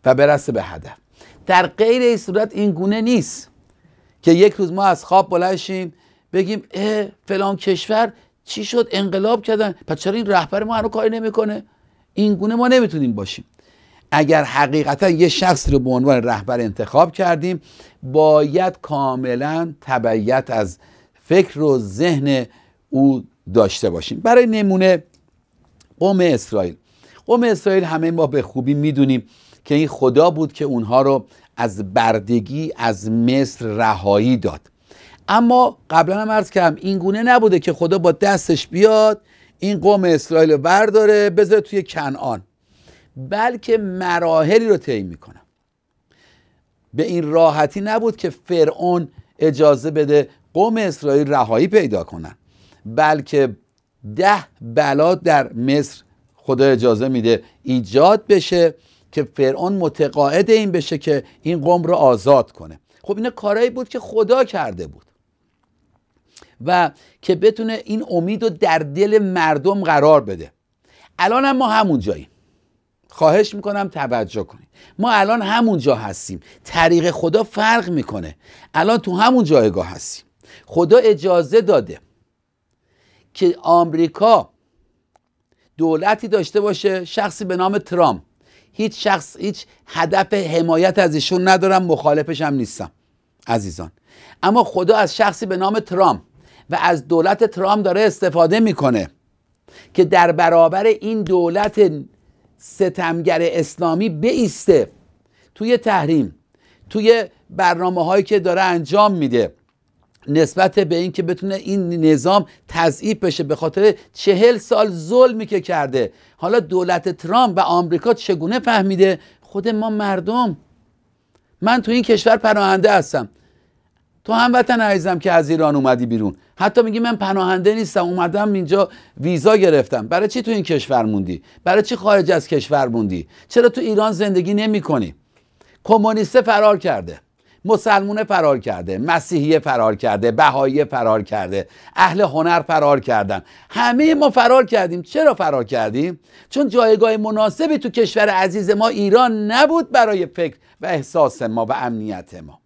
و برسه به هدف در غیر این صورت این گونه نیست که یک روز ما از خواب بلنشیم بگیم اه فلان کشور چی شد انقلاب کردن پس چرا این رهبر ما رو کاری نمیکنه این گونه ما نمیتونیم باشیم اگر حقیقتا یه شخص رو به عنوان رهبر انتخاب کردیم باید کاملا تبعیت از فکر و ذهن او داشته باشیم برای نمونه قوم اسرائیل قوم اسرائیل همه ما به خوبی میدونیم که این خدا بود که اونها رو از بردگی از مصر رهایی داد اما قبلا هم عرض کردم این گونه نبوده که خدا با دستش بیاد این قوم اسرائیل رو برداره بذاره توی کنعان بلکه مراحلی رو طی میکنه به این راحتی نبود که فرعون اجازه بده قوم اسرائیل رهایی پیدا کنن بلکه ده بلا در مصر خدا اجازه میده ایجاد بشه که فرعون متقاعد این بشه که این قوم رو آزاد کنه خب اینا کارایی بود که خدا کرده بود و که بتونه این امید رو در دل مردم قرار بده الان ما همون جاییم خواهش میکنم توجه کنید ما الان همونجا هستیم طریق خدا فرق میکنه الان تو همون جایگاه هستیم خدا اجازه داده که آمریکا دولتی داشته باشه شخصی به نام ترامپ هیچ شخص هیچ هدف حمایت از ایشون ندارم مخالفش هم نیستم عزیزان اما خدا از شخصی به نام ترام و از دولت ترام داره استفاده میکنه که در برابر این دولت ستمگر اسلامی بیسته توی تحریم توی برنامه هایی که داره انجام میده نسبت به اینکه بتونه این نظام تضعیف بشه به خاطر چهل سال ظلمی که کرده حالا دولت ترامپ و آمریکا چگونه فهمیده خود ما مردم من تو این کشور پناهنده هستم تو هموطن عزیزم که از ایران اومدی بیرون حتی میگی من پناهنده نیستم اومدم اینجا ویزا گرفتم برای چی تو این کشور موندی برای چی خارج از کشور موندی چرا تو ایران زندگی نمی کنی کمونیسته فرار کرده مسلمونه فرار کرده مسیحیه فرار کرده بهایی فرار کرده اهل هنر فرار کردن همه ما فرار کردیم چرا فرار کردیم چون جایگاه مناسبی تو کشور عزیز ما ایران نبود برای فکر و احساس ما و امنیت ما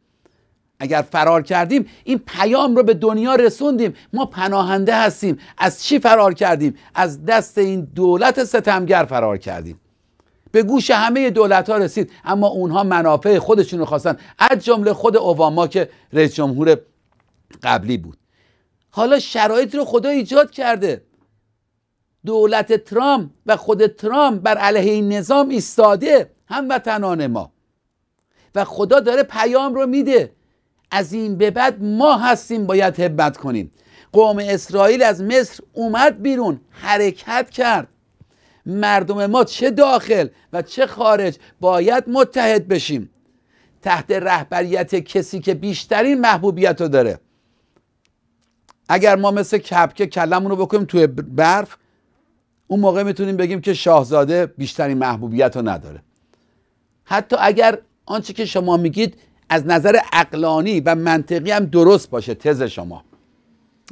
اگر فرار کردیم این پیام رو به دنیا رسوندیم ما پناهنده هستیم از چی فرار کردیم از دست این دولت ستمگر فرار کردیم به گوش همه دولت ها رسید اما اونها منافع خودشون رو خواستن از جمله خود اوباما که رئیس جمهور قبلی بود حالا شرایط رو خدا ایجاد کرده دولت ترامپ و خود ترام بر علیه این نظام ایستاده وطنان ما و خدا داره پیام رو میده از این به بعد ما هستیم باید حبت کنیم قوم اسرائیل از مصر اومد بیرون حرکت کرد مردم ما چه داخل و چه خارج باید متحد بشیم تحت رهبریت کسی که بیشترین محبوبیت رو داره اگر ما مثل کپک کلمون رو بکنیم توی برف اون موقع میتونیم بگیم که شاهزاده بیشترین محبوبیت رو نداره حتی اگر آنچه که شما میگید از نظر اقلانی و منطقی هم درست باشه تز شما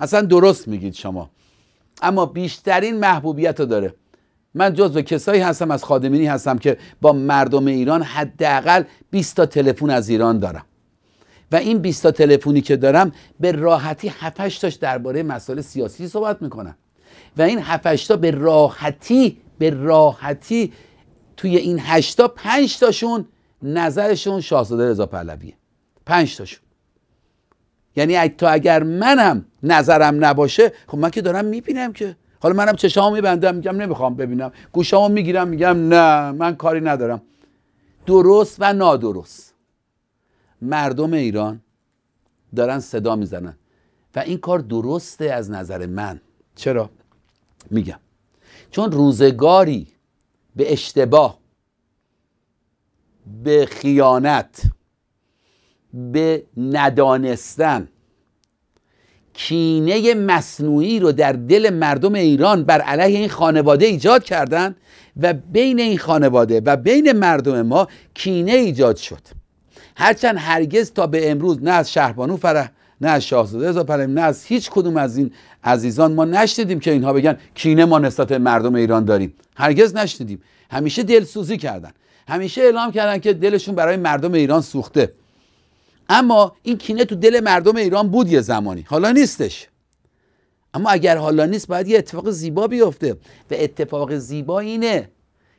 اصلا درست میگید شما اما بیشترین محبوبیت رو داره من جزو کسایی هستم از خادمینی هستم که با مردم ایران حداقل 20 تا تلفن از ایران دارم و این 20 تا تلفنی که دارم به راحتی 7 تاش درباره مسائل سیاسی صحبت میکنم و این 7 تا به راحتی به راحتی توی این 8 تا 5 تاشون نظرشون شاهزاده رضا پهلویه 5 تاشون یعنی تا اگر منم نظرم نباشه خب من که دارم میبینم که حالا منم چشامو میبندم میگم نمیخوام ببینم گوشامو میگیرم میگم نه من کاری ندارم درست و نادرست مردم ایران دارن صدا میزنن و این کار درسته از نظر من چرا میگم چون روزگاری به اشتباه به خیانت به ندانستن کینه مصنوعی رو در دل مردم ایران بر علیه این خانواده ایجاد کردند و بین این خانواده و بین مردم ما کینه ایجاد شد هرچند هرگز تا به امروز نه از شهربانو فره نه از شاهزاده رضا نه از هیچ کدوم از این عزیزان ما نشنیدیم که اینها بگن کینه ما نسبت مردم ایران داریم هرگز نشنیدیم همیشه دلسوزی کردن همیشه اعلام کردن که دلشون برای مردم ایران سوخته اما این کینه تو دل مردم ایران بود یه زمانی حالا نیستش اما اگر حالا نیست باید یه اتفاق زیبا بیفته و اتفاق زیبا اینه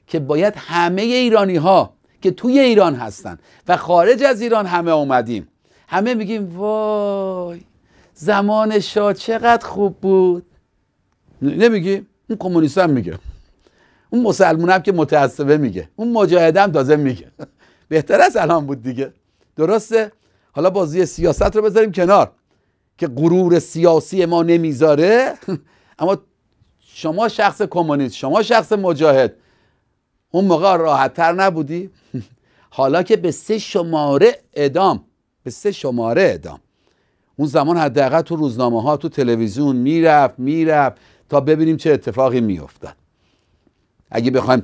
که باید همه ایرانی ها که توی ایران هستن و خارج از ایران همه اومدیم همه میگیم وای زمان شاه چقدر خوب بود نمیگی اون کمونیست هم میگه اون مسلمون هم که متعصبه میگه اون مجاهد هم تازه میگه بهتر از الان بود دیگه درسته حالا بازی سیاست رو بذاریم کنار که غرور سیاسی ما نمیذاره اما شما شخص کمونیست شما شخص مجاهد اون موقع راحتتر نبودی حالا که به سه شماره ادام به سه شماره ادام اون زمان حداقل تو روزنامه ها تو تلویزیون میرفت میرفت تا ببینیم چه اتفاقی میافتد. اگه بخوایم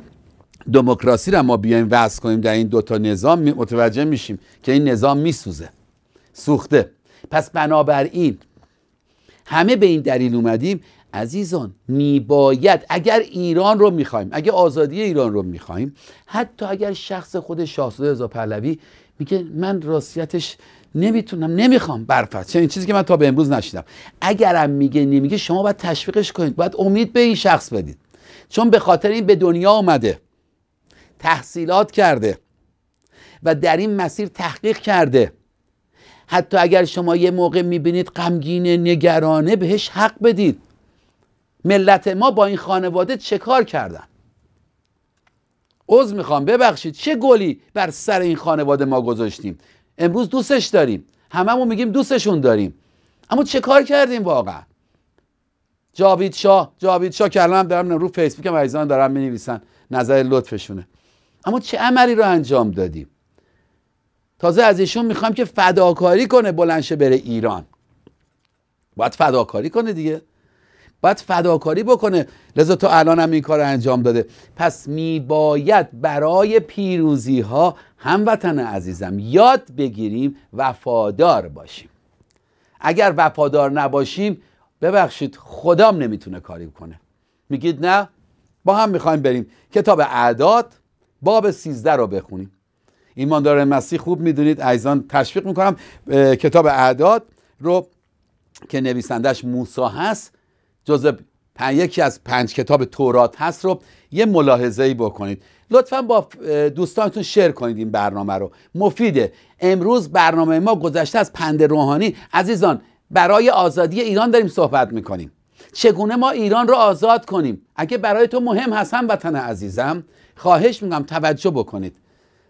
دموکراسی را ما بیایم وضع کنیم در این دوتا نظام متوجه میشیم که این نظام میسوزه سوخته پس بنابراین همه به این دلیل اومدیم عزیزان میباید اگر ایران رو میخوایم اگر آزادی ایران رو میخوایم حتی اگر شخص خود شاهزاده رضا پهلوی میگه من راستیتش نمیتونم نمیخوام برفت چنین چیزی که من تا به امروز نشیدم اگرم میگه نمیگه شما باید تشویقش کنید باید امید به این شخص بدید چون به خاطر این به دنیا آمده تحصیلات کرده و در این مسیر تحقیق کرده حتی اگر شما یه موقع میبینید غمگین نگرانه بهش حق بدید ملت ما با این خانواده چه کار کردن عذر میخوام ببخشید چه گلی بر سر این خانواده ما گذاشتیم امروز دوستش داریم هممون میگیم دوستشون داریم اما چه کار کردیم واقعا جاوید شاه جاوید شاه که الان دارم رو فیسبوکم عزیزان دارم مینویسن نظر لطفشونه اما چه عملی رو انجام دادیم تازه از ایشون میخوام که فداکاری کنه بلنشه بره ایران باید فداکاری کنه دیگه باید فداکاری بکنه لذا تو الان هم این کار انجام داده پس میباید برای پیروزی ها هموطن عزیزم یاد بگیریم وفادار باشیم اگر وفادار نباشیم ببخشید خدام نمیتونه کاری کنه میگید نه با هم میخوایم بریم کتاب اعداد باب 13 رو بخونیم ایماندار مسیح خوب میدونید عزیزان تشویق میکنم کتاب اعداد رو که نویسندش موسا هست جز یکی از پنج کتاب تورات هست رو یه ملاحظه ای بکنید لطفا با دوستانتون شیر کنید این برنامه رو مفیده امروز برنامه ما گذشته از پند روحانی عزیزان برای آزادی ایران داریم صحبت میکنیم چگونه ما ایران رو آزاد کنیم اگه برای تو مهم هستم وطن عزیزم خواهش میکنم توجه بکنید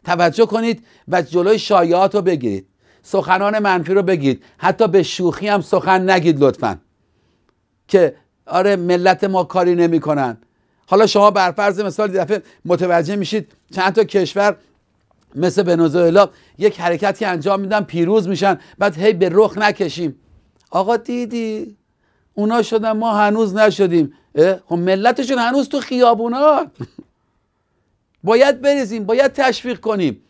توجه کنید و جلوی شایعات رو بگیرید سخنان منفی رو بگید حتی به شوخی هم سخن نگید لطفا که آره ملت ما کاری نمیکنن حالا شما بر فرض مثال دفعه متوجه میشید چند تا کشور مثل ونزوئلا یک حرکتی انجام میدن پیروز میشن بعد هی به رخ نکشیم آقا دیدی اونا شدن ما هنوز نشدیم خب ملتشون هنوز تو خیابونا باید بریزیم باید تشویق کنیم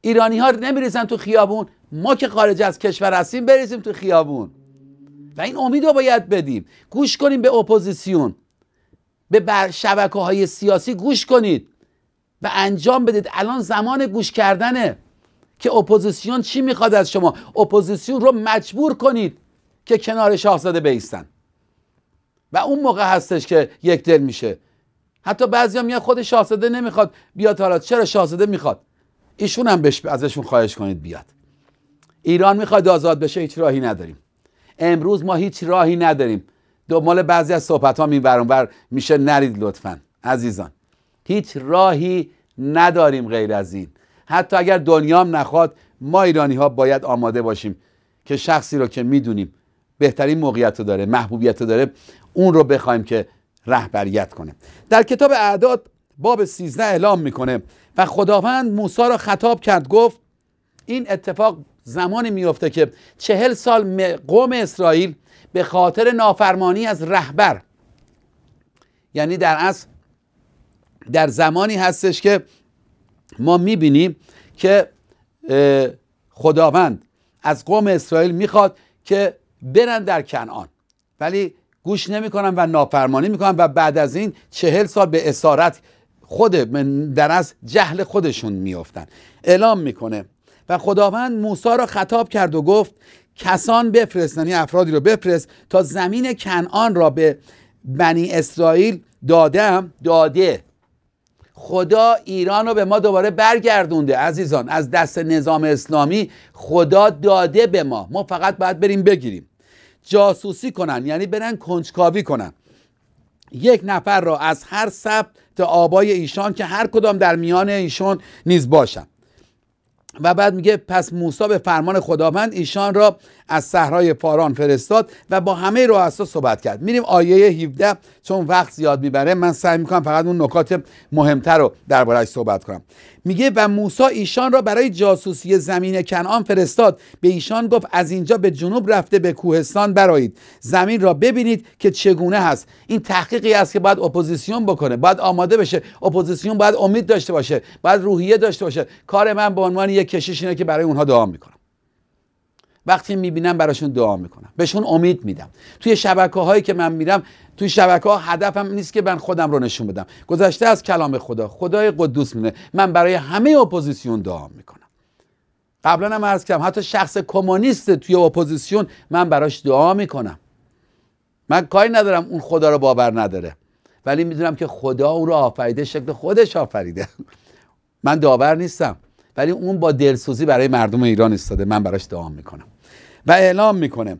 ایرانی ها نمیریزن تو خیابون ما که خارج از کشور هستیم بریزیم تو خیابون و این امید رو باید بدیم گوش کنیم به اپوزیسیون به بر شبکه های سیاسی گوش کنید و انجام بدید الان زمان گوش کردنه که اپوزیسیون چی میخواد از شما اپوزیسیون رو مجبور کنید که کنار شاهزاده بیستن و اون موقع هستش که یک دل میشه حتی بعضیا میگن خود شاهزاده نمیخواد بیاد حالا چرا شاهزاده میخواد ایشون هم بش... ازشون خواهش کنید بیاد ایران میخواد آزاد بشه هیچ راهی نداریم امروز ما هیچ راهی نداریم دو مال بعضی از صحبت ها میبرون بر میشه نرید لطفا عزیزان هیچ راهی نداریم غیر از این حتی اگر هم نخواد ما ایرانی ها باید آماده باشیم که شخصی رو که میدونیم بهترین موقعیت رو داره محبوبیت رو داره اون رو بخوایم که رهبریت کنه در کتاب اعداد باب 13 اعلام میکنه و خداوند موسی را خطاب کرد گفت این اتفاق زمانی میفته که چهل سال قوم اسرائیل به خاطر نافرمانی از رهبر یعنی در اصل در زمانی هستش که ما میبینیم که خداوند از قوم اسرائیل میخواد که برن در کنعان ولی گوش نمیکنن و نافرمانی میکنن و بعد از این چهل سال به اسارت خود در از جهل خودشون میافتن اعلام میکنه و خداوند موسی را خطاب کرد و گفت کسان بفرستنی یعنی افرادی رو بفرست تا زمین کنعان را به بنی اسرائیل دادم داده خدا ایران رو به ما دوباره برگردونده عزیزان از دست نظام اسلامی خدا داده به ما ما فقط باید بریم بگیریم جاسوسی کنن یعنی برن کنجکاوی کنن یک نفر را از هر ثبت آبای ایشان که هر کدام در میان ایشان نیز باشن و بعد میگه پس موسی به فرمان خداوند ایشان را از صحرای فاران فرستاد و با همه رؤسا صحبت کرد میریم آیه 17 چون وقت زیاد میبره من سعی میکنم فقط اون نکات مهمتر رو دربارهش صحبت کنم میگه و موسا ایشان را برای جاسوسی زمین کنعان فرستاد به ایشان گفت از اینجا به جنوب رفته به کوهستان برایید زمین را ببینید که چگونه هست این تحقیقی است که باید اپوزیسیون بکنه باید آماده بشه اپوزیسیون باید امید داشته باشه باید روحیه داشته باشه کار من به عنوان یک کشیش اینه که برای اونها دعا میکنم وقتی میبینم براشون دعا میکنم بهشون امید میدم توی شبکه هایی که من میرم توی شبکه ها هدفم نیست که من خودم رو نشون بدم گذشته از کلام خدا خدای قدوس میده من برای همه اپوزیسیون دعا میکنم قبلا هم عرض کردم حتی شخص کمونیست توی اپوزیسیون من براش دعا میکنم من کاری ندارم اون خدا رو باور نداره ولی میدونم که خدا او رو آفریده شکل خودش آفریده من داور نیستم ولی اون با دلسوزی برای مردم ایران ایستاده من براش دعا میکنم و اعلام میکنه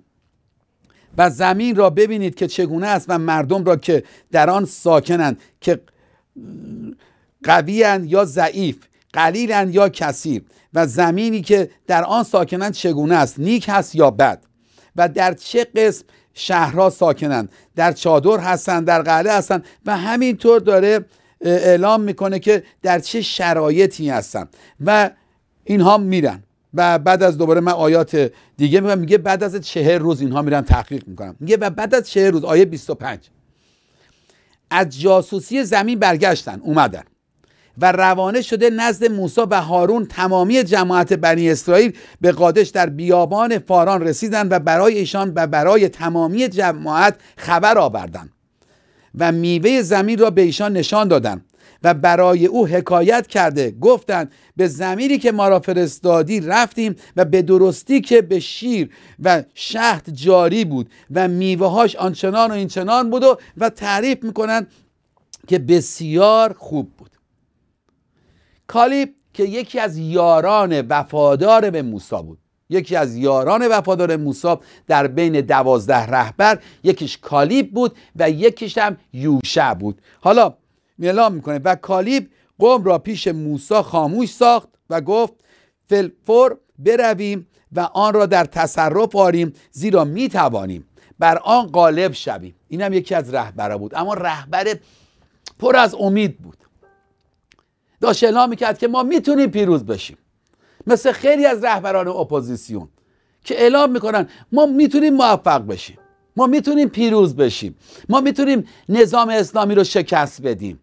و زمین را ببینید که چگونه است و مردم را که در آن ساکنند که قوی یا ضعیف قلیلند یا کثیر و زمینی که در آن ساکنند چگونه است نیک هست یا بد و در چه قسم شهرها ساکنند در چادر هستند در قلعه هستند و همینطور داره اعلام میکنه که در چه شرایطی هستند و اینها میرن و بعد از دوباره من آیات دیگه میگم میگه بعد از چهر روز اینها میرن تحقیق میکنم میگه و بعد از چهر روز آیه 25 از جاسوسی زمین برگشتن اومدن و روانه شده نزد موسی و هارون تمامی جماعت بنی اسرائیل به قادش در بیابان فاران رسیدند و برای ایشان و برای تمامی جماعت خبر آوردند و میوه زمین را به ایشان نشان دادند و برای او حکایت کرده گفتند به زمینی که ما را فرستادی رفتیم و به درستی که به شیر و شهد جاری بود و میوههاش آنچنان و اینچنان بود و, و تعریف میکنند که بسیار خوب بود کالیب که یکی از یاران وفادار به موسی بود یکی از یاران وفادار موسی در بین دوازده رهبر یکیش کالیب بود و یکیش هم یوشع بود حالا اعلام میکنه و کالیب قوم را پیش موسی خاموش ساخت و گفت فلفور برویم و آن را در تصرف آریم زیرا می توانیم بر آن غالب شویم این هم یکی از رهبرا بود اما رهبر پر از امید بود داشت اعلام میکرد که ما میتونیم پیروز بشیم مثل خیلی از رهبران اپوزیسیون که اعلام میکنن ما میتونیم موفق بشیم ما میتونیم پیروز بشیم ما میتونیم نظام اسلامی رو شکست بدیم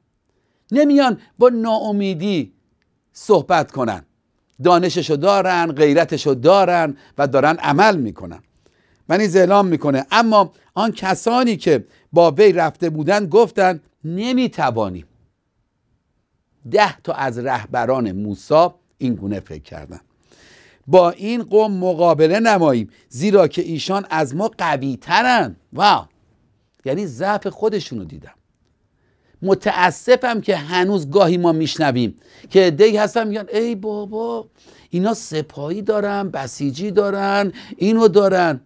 نمیان با ناامیدی صحبت کنن دانششو دارن غیرتشو دارن و دارن عمل میکنن من این اعلام میکنه اما آن کسانی که با وی رفته بودن گفتند نمیتوانیم ده تا از رهبران موسی این گونه فکر کردن. با این قوم مقابله نماییم زیرا که ایشان از ما قوی ترن واو یعنی ضعف خودشونو دیدم متاسفم که هنوز گاهی ما میشنویم که دی هستم میگن ای بابا اینا سپایی دارن بسیجی دارن اینو دارن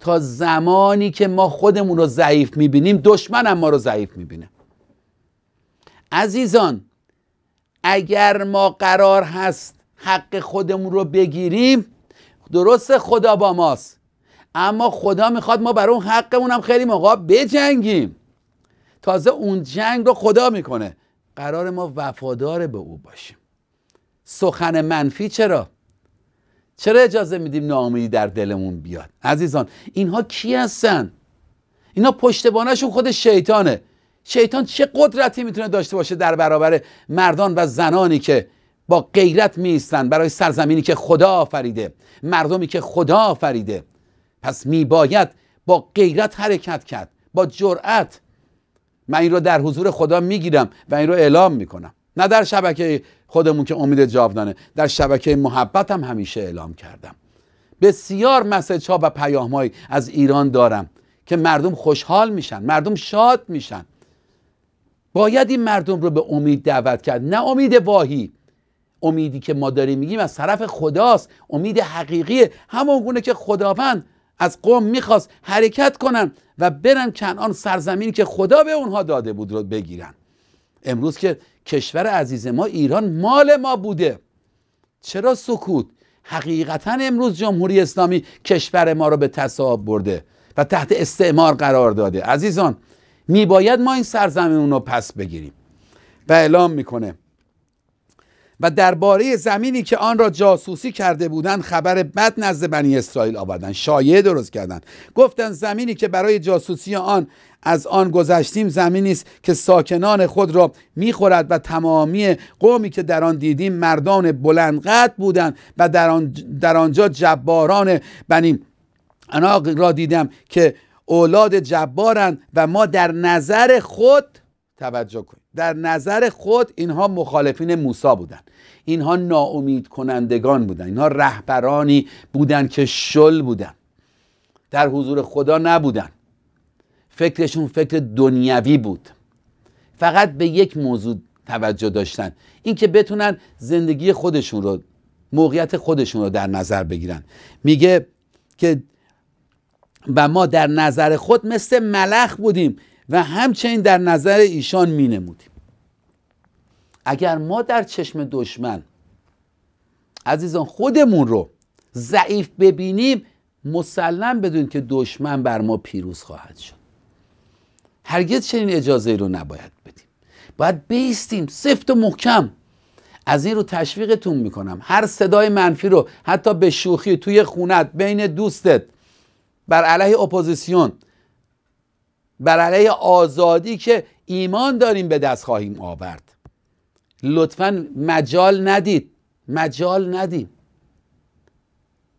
تا زمانی که ما خودمون رو ضعیف میبینیم دشمن هم ما رو ضعیف میبینه عزیزان اگر ما قرار هست حق خودمون رو بگیریم درست خدا با ماست اما خدا میخواد ما برای اون حقمون هم خیلی موقع بجنگیم تازه اون جنگ رو خدا میکنه قرار ما وفادار به او باشیم سخن منفی چرا؟ چرا اجازه میدیم ناامیدی در دلمون بیاد؟ عزیزان اینها کی هستن؟ اینا پشتبانشون خود شیطانه شیطان چه قدرتی میتونه داشته باشه در برابر مردان و زنانی که با غیرت میستن برای سرزمینی که خدا آفریده مردمی که خدا آفریده پس میباید با غیرت حرکت کرد با جرأت من این رو در حضور خدا میگیرم و این رو اعلام میکنم نه در شبکه خودمون که امید جاودانه در شبکه هم همیشه اعلام کردم بسیار مسج ها و پیام های از ایران دارم که مردم خوشحال میشن مردم شاد میشن باید این مردم رو به امید دعوت کرد نه امید واهی امیدی که ما داریم میگیم از طرف خداست امید حقیقیه همون گونه که خداوند از قوم میخواست حرکت کنن و برن کنان سرزمینی که خدا به اونها داده بود رو بگیرن امروز که کشور عزیز ما ایران مال ما بوده چرا سکوت حقیقتا امروز جمهوری اسلامی کشور ما رو به تصاب برده و تحت استعمار قرار داده عزیزان میباید ما این سرزمین رو پس بگیریم و اعلام میکنه و درباره زمینی که آن را جاسوسی کرده بودند خبر بد نزد بنی اسرائیل آوردند شایعه درست کردند گفتند زمینی که برای جاسوسی آن از آن گذشتیم زمینی است که ساکنان خود را میخورد و تمامی قومی که در آن دیدیم مردان بلندقد بودند و در, آنجا جباران بنی اناق را دیدم که اولاد جبارند و ما در نظر خود توجه کنیم در نظر خود اینها مخالفین موسی بودند. اینها ناامید کنندگان بودن اینها رهبرانی بودند که شل بودن در حضور خدا نبودن فکرشون فکر دنیوی بود فقط به یک موضوع توجه داشتن اینکه بتونن زندگی خودشون رو موقعیت خودشون رو در نظر بگیرن میگه که و ما در نظر خود مثل ملخ بودیم و همچنین در نظر ایشان می نمودیم اگر ما در چشم دشمن عزیزان خودمون رو ضعیف ببینیم مسلم بدون که دشمن بر ما پیروز خواهد شد هرگز چنین اجازه رو نباید بدیم باید بیستیم سفت و محکم از این رو تشویقتون میکنم هر صدای منفی رو حتی به شوخی توی خونت بین دوستت بر علیه اپوزیسیون بر علیه آزادی که ایمان داریم به دست خواهیم آورد لطفا مجال ندید مجال ندیم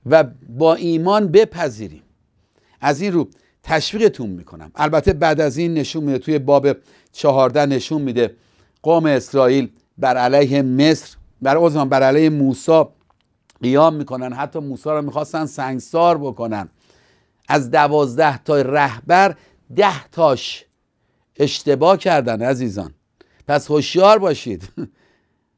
و با ایمان بپذیریم از این رو تشویقتون میکنم البته بعد از این نشون میده توی باب چهارده نشون میده قوم اسرائیل بر علیه مصر بر عزمان بر علیه موسی قیام میکنن حتی موسا رو میخواستن سنگسار بکنن از دوازده تا رهبر ده تاش اشتباه کردن عزیزان پس هوشیار باشید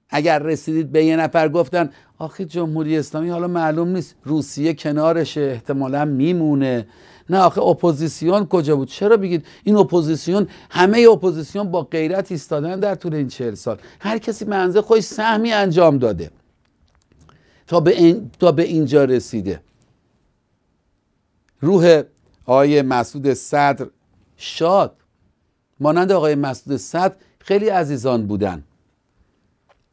اگر رسیدید به یه نفر گفتن آخه جمهوری اسلامی حالا معلوم نیست روسیه کنارشه احتمالا میمونه نه آخه اپوزیسیون کجا بود چرا بگید این اپوزیسیون همه اپوزیسیون با غیرت ایستادن در طول این چهل سال هر کسی منزه خودش سهمی انجام داده تا به, این... تا به اینجا رسیده روح آقای مسعود صدر شاد مانند آقای مسعود صد خیلی عزیزان بودن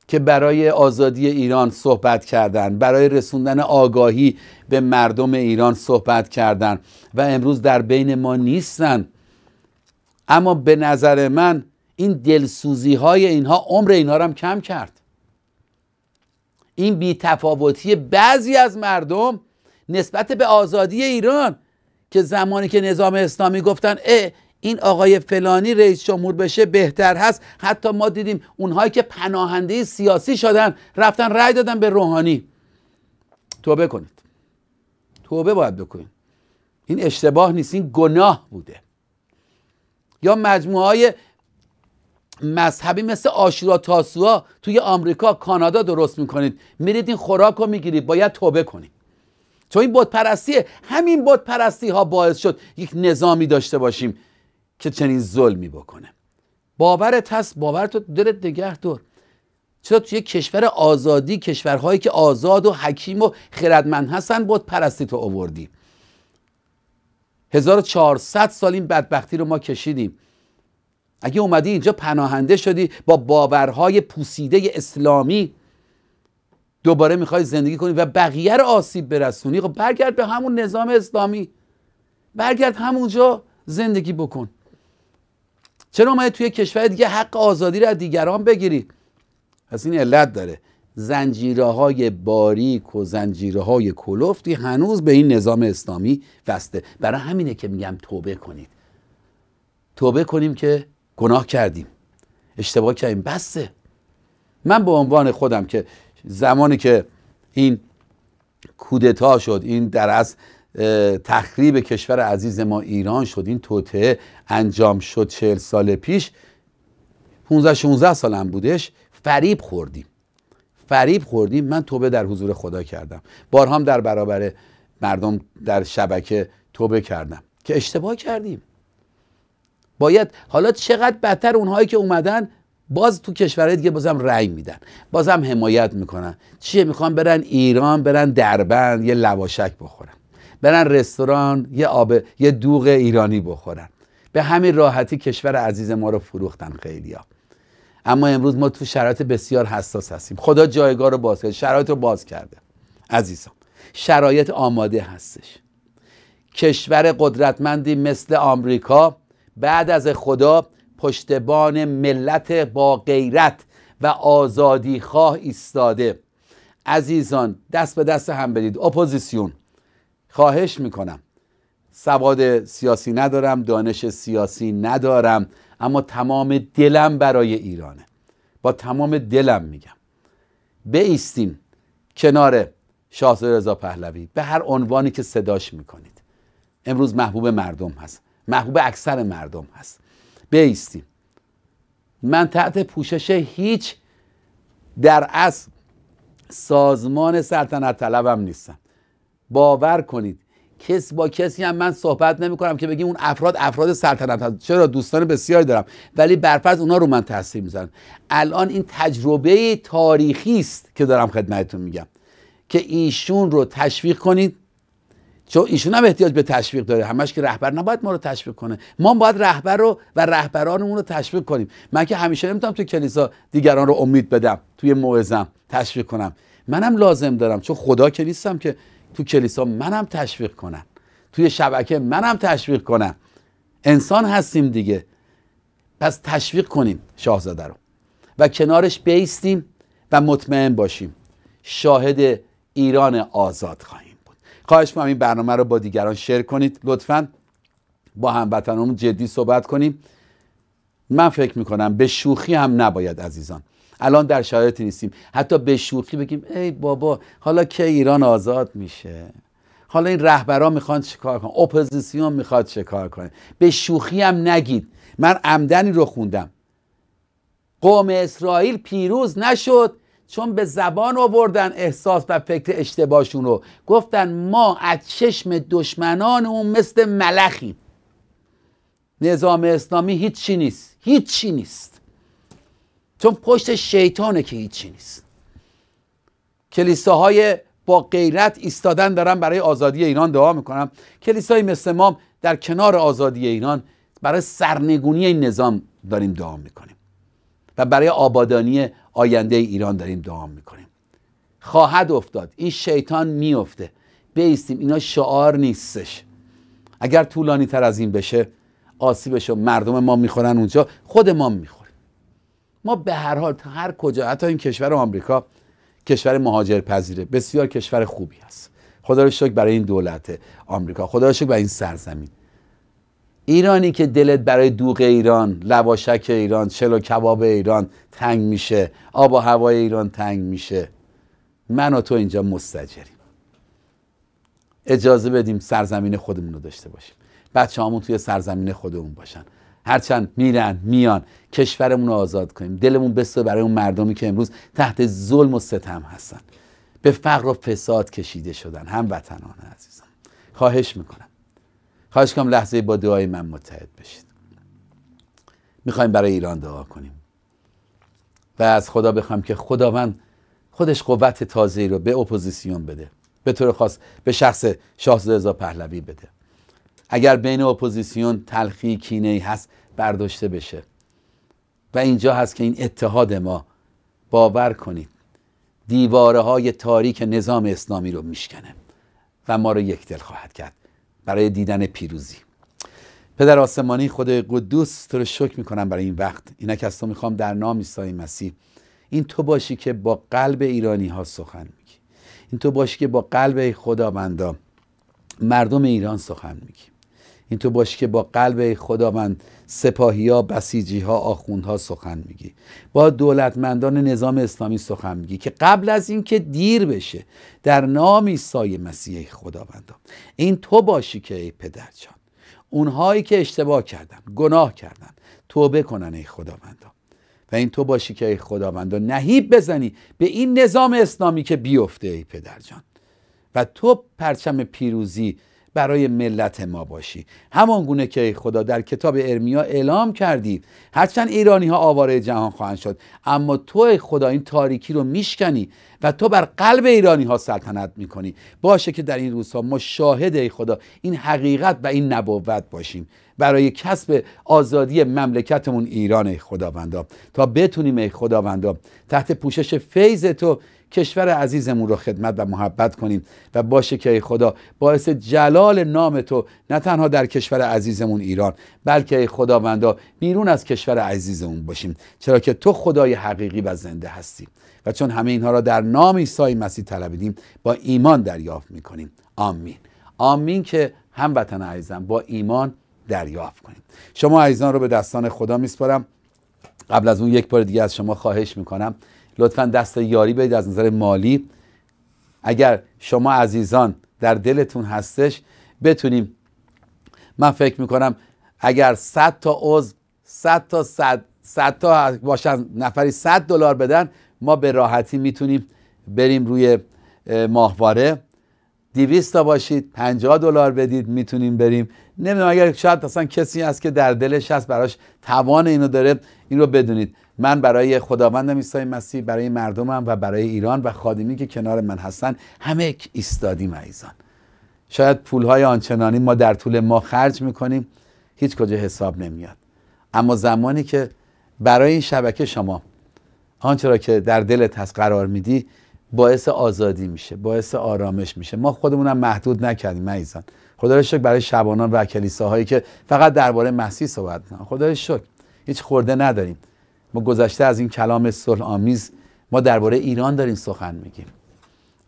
که برای آزادی ایران صحبت کردند برای رسوندن آگاهی به مردم ایران صحبت کردند و امروز در بین ما نیستند اما به نظر من این دلسوزی های اینها عمر اینها هم کم کرد این بیتفاوتی بعضی از مردم نسبت به آزادی ایران که زمانی که نظام اسلامی گفتن اه این آقای فلانی رئیس جمهور بشه بهتر هست حتی ما دیدیم اونهایی که پناهنده سیاسی شدن رفتن رأی دادن به روحانی توبه کنید توبه باید بکنید این اشتباه نیست این گناه بوده یا مجموعه های مذهبی مثل آشورا تاسوا توی آمریکا کانادا درست میکنید میرید این خوراک رو میگیرید باید توبه کنید چون این پرستیه همین پرستی ها باعث شد یک نظامی داشته باشیم که چنین ظلمی بکنه باورت هست باور تو دلت نگه دور چرا توی کشور آزادی کشورهایی که آزاد و حکیم و خردمند هستن بود پرستی تو آوردی 1400 سال این بدبختی رو ما کشیدیم اگه اومدی اینجا پناهنده شدی با باورهای پوسیده اسلامی دوباره میخوای زندگی کنی و بقیه رو آسیب برسونی خب برگرد به همون نظام اسلامی برگرد همونجا زندگی بکن چرا ما توی کشور دیگه حق آزادی رو از دیگران بگیری پس این علت داره زنجیره های باریک و زنجیره های کلفتی هنوز به این نظام اسلامی بسته برای همینه که میگم توبه کنید توبه کنیم که گناه کردیم اشتباه کردیم بسته من به عنوان خودم که زمانی که این کودتا شد این در از تخریب کشور عزیز ما ایران شد این توطعه انجام شد چهل سال پیش 15 16 سالم بودش فریب خوردیم فریب خوردیم من توبه در حضور خدا کردم بارها در برابر مردم در شبکه توبه کردم که اشتباه کردیم باید حالا چقدر بدتر اونهایی که اومدن باز تو کشورهای دیگه بازم رأی میدن بازم حمایت میکنن چیه میخوان برن ایران برن دربند یه لواشک بخورن برن رستوران یه آب یه دوغ ایرانی بخورن به همین راحتی کشور عزیز ما رو فروختن خیلیا اما امروز ما تو شرایط بسیار حساس هستیم خدا جایگاه رو باز کرده شرایط رو باز کرده عزیزم شرایط آماده هستش کشور قدرتمندی مثل آمریکا بعد از خدا پشتبان ملت با غیرت و آزادی خواه ایستاده عزیزان دست به دست هم بدید اپوزیسیون خواهش میکنم سواد سیاسی ندارم دانش سیاسی ندارم اما تمام دلم برای ایرانه با تمام دلم میگم بیستیم کنار شاهزاده رضا پهلوی به هر عنوانی که صداش میکنید امروز محبوب مردم هست محبوب اکثر مردم هست بیستیم من تحت پوشش هیچ در از سازمان سلطنت طلبم نیستم باور کنید کس با کسی هم من صحبت نمی کنم که بگیم اون افراد افراد سلطنت هست چرا دوستان بسیاری دارم ولی برفرض اونا رو من تاثیر میذارم الان این تجربه تاریخی است که دارم خدمتتون میگم که ایشون رو تشویق کنید چون ایشون هم احتیاج به تشویق داره همش که رهبر نباید ما رو تشویق کنه ما باید رهبر رو و رهبرانمون رو تشویق کنیم من که همیشه نمیتونم تو کلیسا دیگران رو امید بدم توی موعظم تشویق کنم منم لازم دارم چون خدا که که تو کلیسا منم تشویق کنم توی شبکه منم تشویق کنم انسان هستیم دیگه پس تشویق کنیم شاهزاده رو و کنارش بیستیم و مطمئن باشیم شاهد ایران آزاد خواهیم خواهش میکنم این برنامه رو با دیگران شیر کنید لطفا با هموطنانمون جدی صحبت کنیم من فکر میکنم به شوخی هم نباید عزیزان الان در شرایطی نیستیم حتی به شوخی بگیم ای بابا حالا که ایران آزاد میشه حالا این رهبرا میخوان چکار کنن اپوزیسیون میخواد کار کنه به شوخی هم نگید من عمدنی رو خوندم قوم اسرائیل پیروز نشد چون به زبان آوردن احساس و فکر اشتباهشون رو گفتن ما از چشم دشمنانمون مثل ملخیم نظام اسلامی چی نیست چی نیست چون پشت شیطانه که چی نیست کلیساهای با غیرت ایستادن دارن برای آزادی ایران دعا میکنم کلیسای مثل ما در کنار آزادی ایران برای سرنگونی این نظام داریم دعا میکنیم و برای آبادانی آینده ایران داریم دعا میکنیم خواهد افتاد این شیطان میفته بیستیم اینا شعار نیستش اگر طولانی تر از این بشه آسیبشو مردم ما میخورن اونجا خود ما میخوریم ما به هر حال هر کجا حتی این کشور آمریکا کشور مهاجر پذیره بسیار کشور خوبی هست خدا رو شکر برای این دولت آمریکا خدا رو شکر برای این سرزمین ایرانی که دلت برای دوغ ایران لواشک ایران چلو کباب ایران تنگ میشه آب و هوای ایران تنگ میشه من و تو اینجا مستجریم اجازه بدیم سرزمین خودمون رو داشته باشیم بچه همون توی سرزمین خودمون باشن هرچند میرن میان کشورمون رو آزاد کنیم دلمون بسته برای اون مردمی که امروز تحت ظلم و ستم هستن به فقر و فساد کشیده شدن وطنان عزیزم خواهش میکنم خواهش کنم لحظه با دعای من متحد بشید میخوایم برای ایران دعا کنیم و از خدا بخوام که خداوند خودش قوت تازه رو به اپوزیسیون بده به طور خاص به شخص شاهزاده رضا پهلوی بده اگر بین اپوزیسیون تلخی کینه ای هست برداشته بشه و اینجا هست که این اتحاد ما باور کنید دیواره های تاریک نظام اسلامی رو میشکنه و ما رو یک دل خواهد کرد برای دیدن پیروزی پدر آسمانی خدای قدوس تو رو شکر میکنم برای این وقت اینک از تو میخوام در نام عیسی مسیح این تو باشی که با قلب ایرانی ها سخن میگی این تو باشی که با قلب خداوندا مردم ایران سخن میگی این تو باشی که با قلب خداوند سپاهی ها بسیجی ها آخون ها سخن میگی با دولتمندان نظام اسلامی سخن میگی که قبل از اینکه دیر بشه در نام عیسی مسیح خداوندان این تو باشی که ای پدر جان اونهایی که اشتباه کردن گناه کردن توبه کنن ای خداوندان و این تو باشی که ای خداوندان نهیب بزنی به این نظام اسلامی که بیفته ای پدر جان و تو پرچم پیروزی برای ملت ما باشی همان گونه که خدا در کتاب ارمیا اعلام کردی هرچند ایرانی ها آواره جهان خواهند شد اما تو خدا این تاریکی رو میشکنی و تو بر قلب ایرانی ها سلطنت میکنی باشه که در این روزها ما شاهد ای خدا این حقیقت و این نبوت باشیم برای کسب آزادی مملکتمون ایران ای خداوندا تا بتونیم ای خداوندا تحت پوشش فیض تو کشور عزیزمون رو خدمت و محبت کنیم و باشه که ای خدا باعث جلال نام تو نه تنها در کشور عزیزمون ایران بلکه ای خداوندا بیرون از کشور عزیزمون باشیم چرا که تو خدای حقیقی و زنده هستی و چون همه اینها را در نام عیسی مسیح طلبیدیم با ایمان دریافت میکنیم آمین آمین که هموطن عزیزم با ایمان دریافت کنیم شما عزیزان رو به دستان خدا میسپارم قبل از اون یک بار دیگه از شما خواهش میکنم لطفا دست یاری بدید از نظر مالی اگر شما عزیزان در دلتون هستش بتونیم من فکر میکنم اگر 100 تا عضو 100 تا 100 100 تا باشن نفری 100 دلار بدن ما به راحتی میتونیم بریم روی ماهواره 200 تا باشید 50 دلار بدید میتونیم بریم نمیدونم اگر شاید اصلا کسی هست که در دلش هست براش توان اینو داره این رو بدونید من برای خداوندم عیسی مسیح برای مردمم و برای ایران و خادمی که کنار من هستن همه ایستادیم معیزان شاید پولهای آنچنانی ما در طول ما خرج میکنیم هیچ کجا حساب نمیاد اما زمانی که برای این شبکه شما آنچه را که در دلت هست قرار میدی باعث آزادی میشه باعث آرامش میشه ما خودمونم محدود نکردیم معیزان خدا شکر برای شبانان و کلیساهایی که فقط درباره مسیح صحبت میکنن خدا شکر هیچ خورده نداریم ما گذشته از این کلام صلح آمیز ما درباره ایران داریم سخن میگیم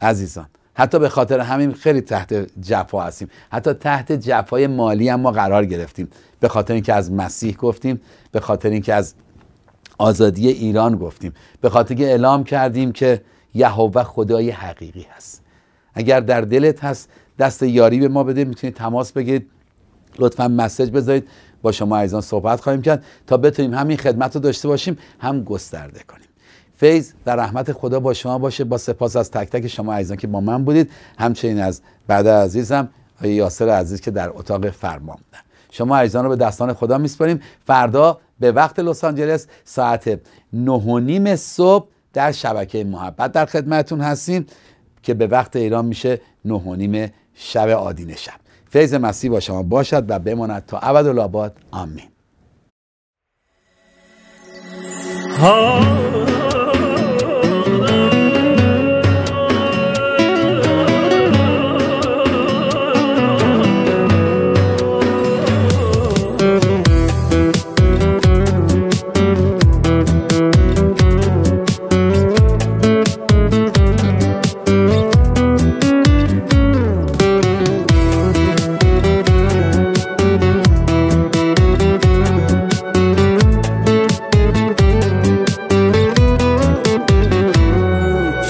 عزیزان حتی به خاطر همین خیلی تحت جفا هستیم حتی تحت جفای مالی هم ما قرار گرفتیم به خاطر اینکه از مسیح گفتیم به خاطر اینکه از آزادی ایران گفتیم به خاطر که اعلام کردیم که یهوه خدای حقیقی هست اگر در دلت هست دست یاری به ما بده میتونید تماس بگیرید لطفا مسج بذارید با شما عزیزان صحبت خواهیم کرد تا بتونیم همین خدمت رو داشته باشیم هم گسترده کنیم فیض در رحمت خدا با شما باشه با سپاس از تک تک شما عزیزان که با من بودید همچنین از بعد عزیزم آقای یاسر عزیز که در اتاق فرمان بودن شما عزیزان رو به دستان خدا میسپاریم فردا به وقت لس آنجلس ساعت نه صبح در شبکه محبت در خدمتون هستیم که به وقت ایران میشه نیم شب عادی شب فیض مسیح با شما باشد و بماند تا ابد آمین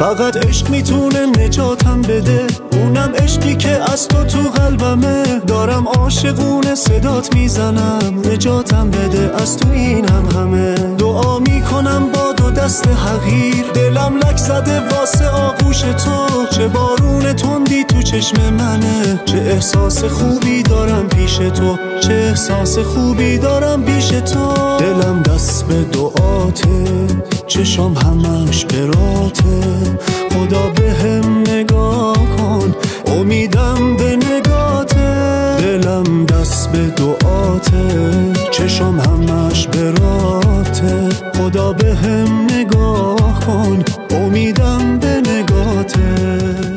فقط عشق میتونه نجاتم بده اونم عشقی که از تو تو قلبمه دارم عاشقونه صدات میزنم نجاتم بده از تو اینم همه دعا میکنم با دست حقیر دلم لک زده واسه آغوش تو چه بارون تندی تو چشم منه چه احساس خوبی دارم پیش تو چه احساس خوبی دارم پیش تو دلم دست به دعاته چشم همش براته خدا به هم نگاه کن امیدم به نگاته دلم دست به دعاته راته چشم همش به خدا به هم نگاه کن امیدم به نگاته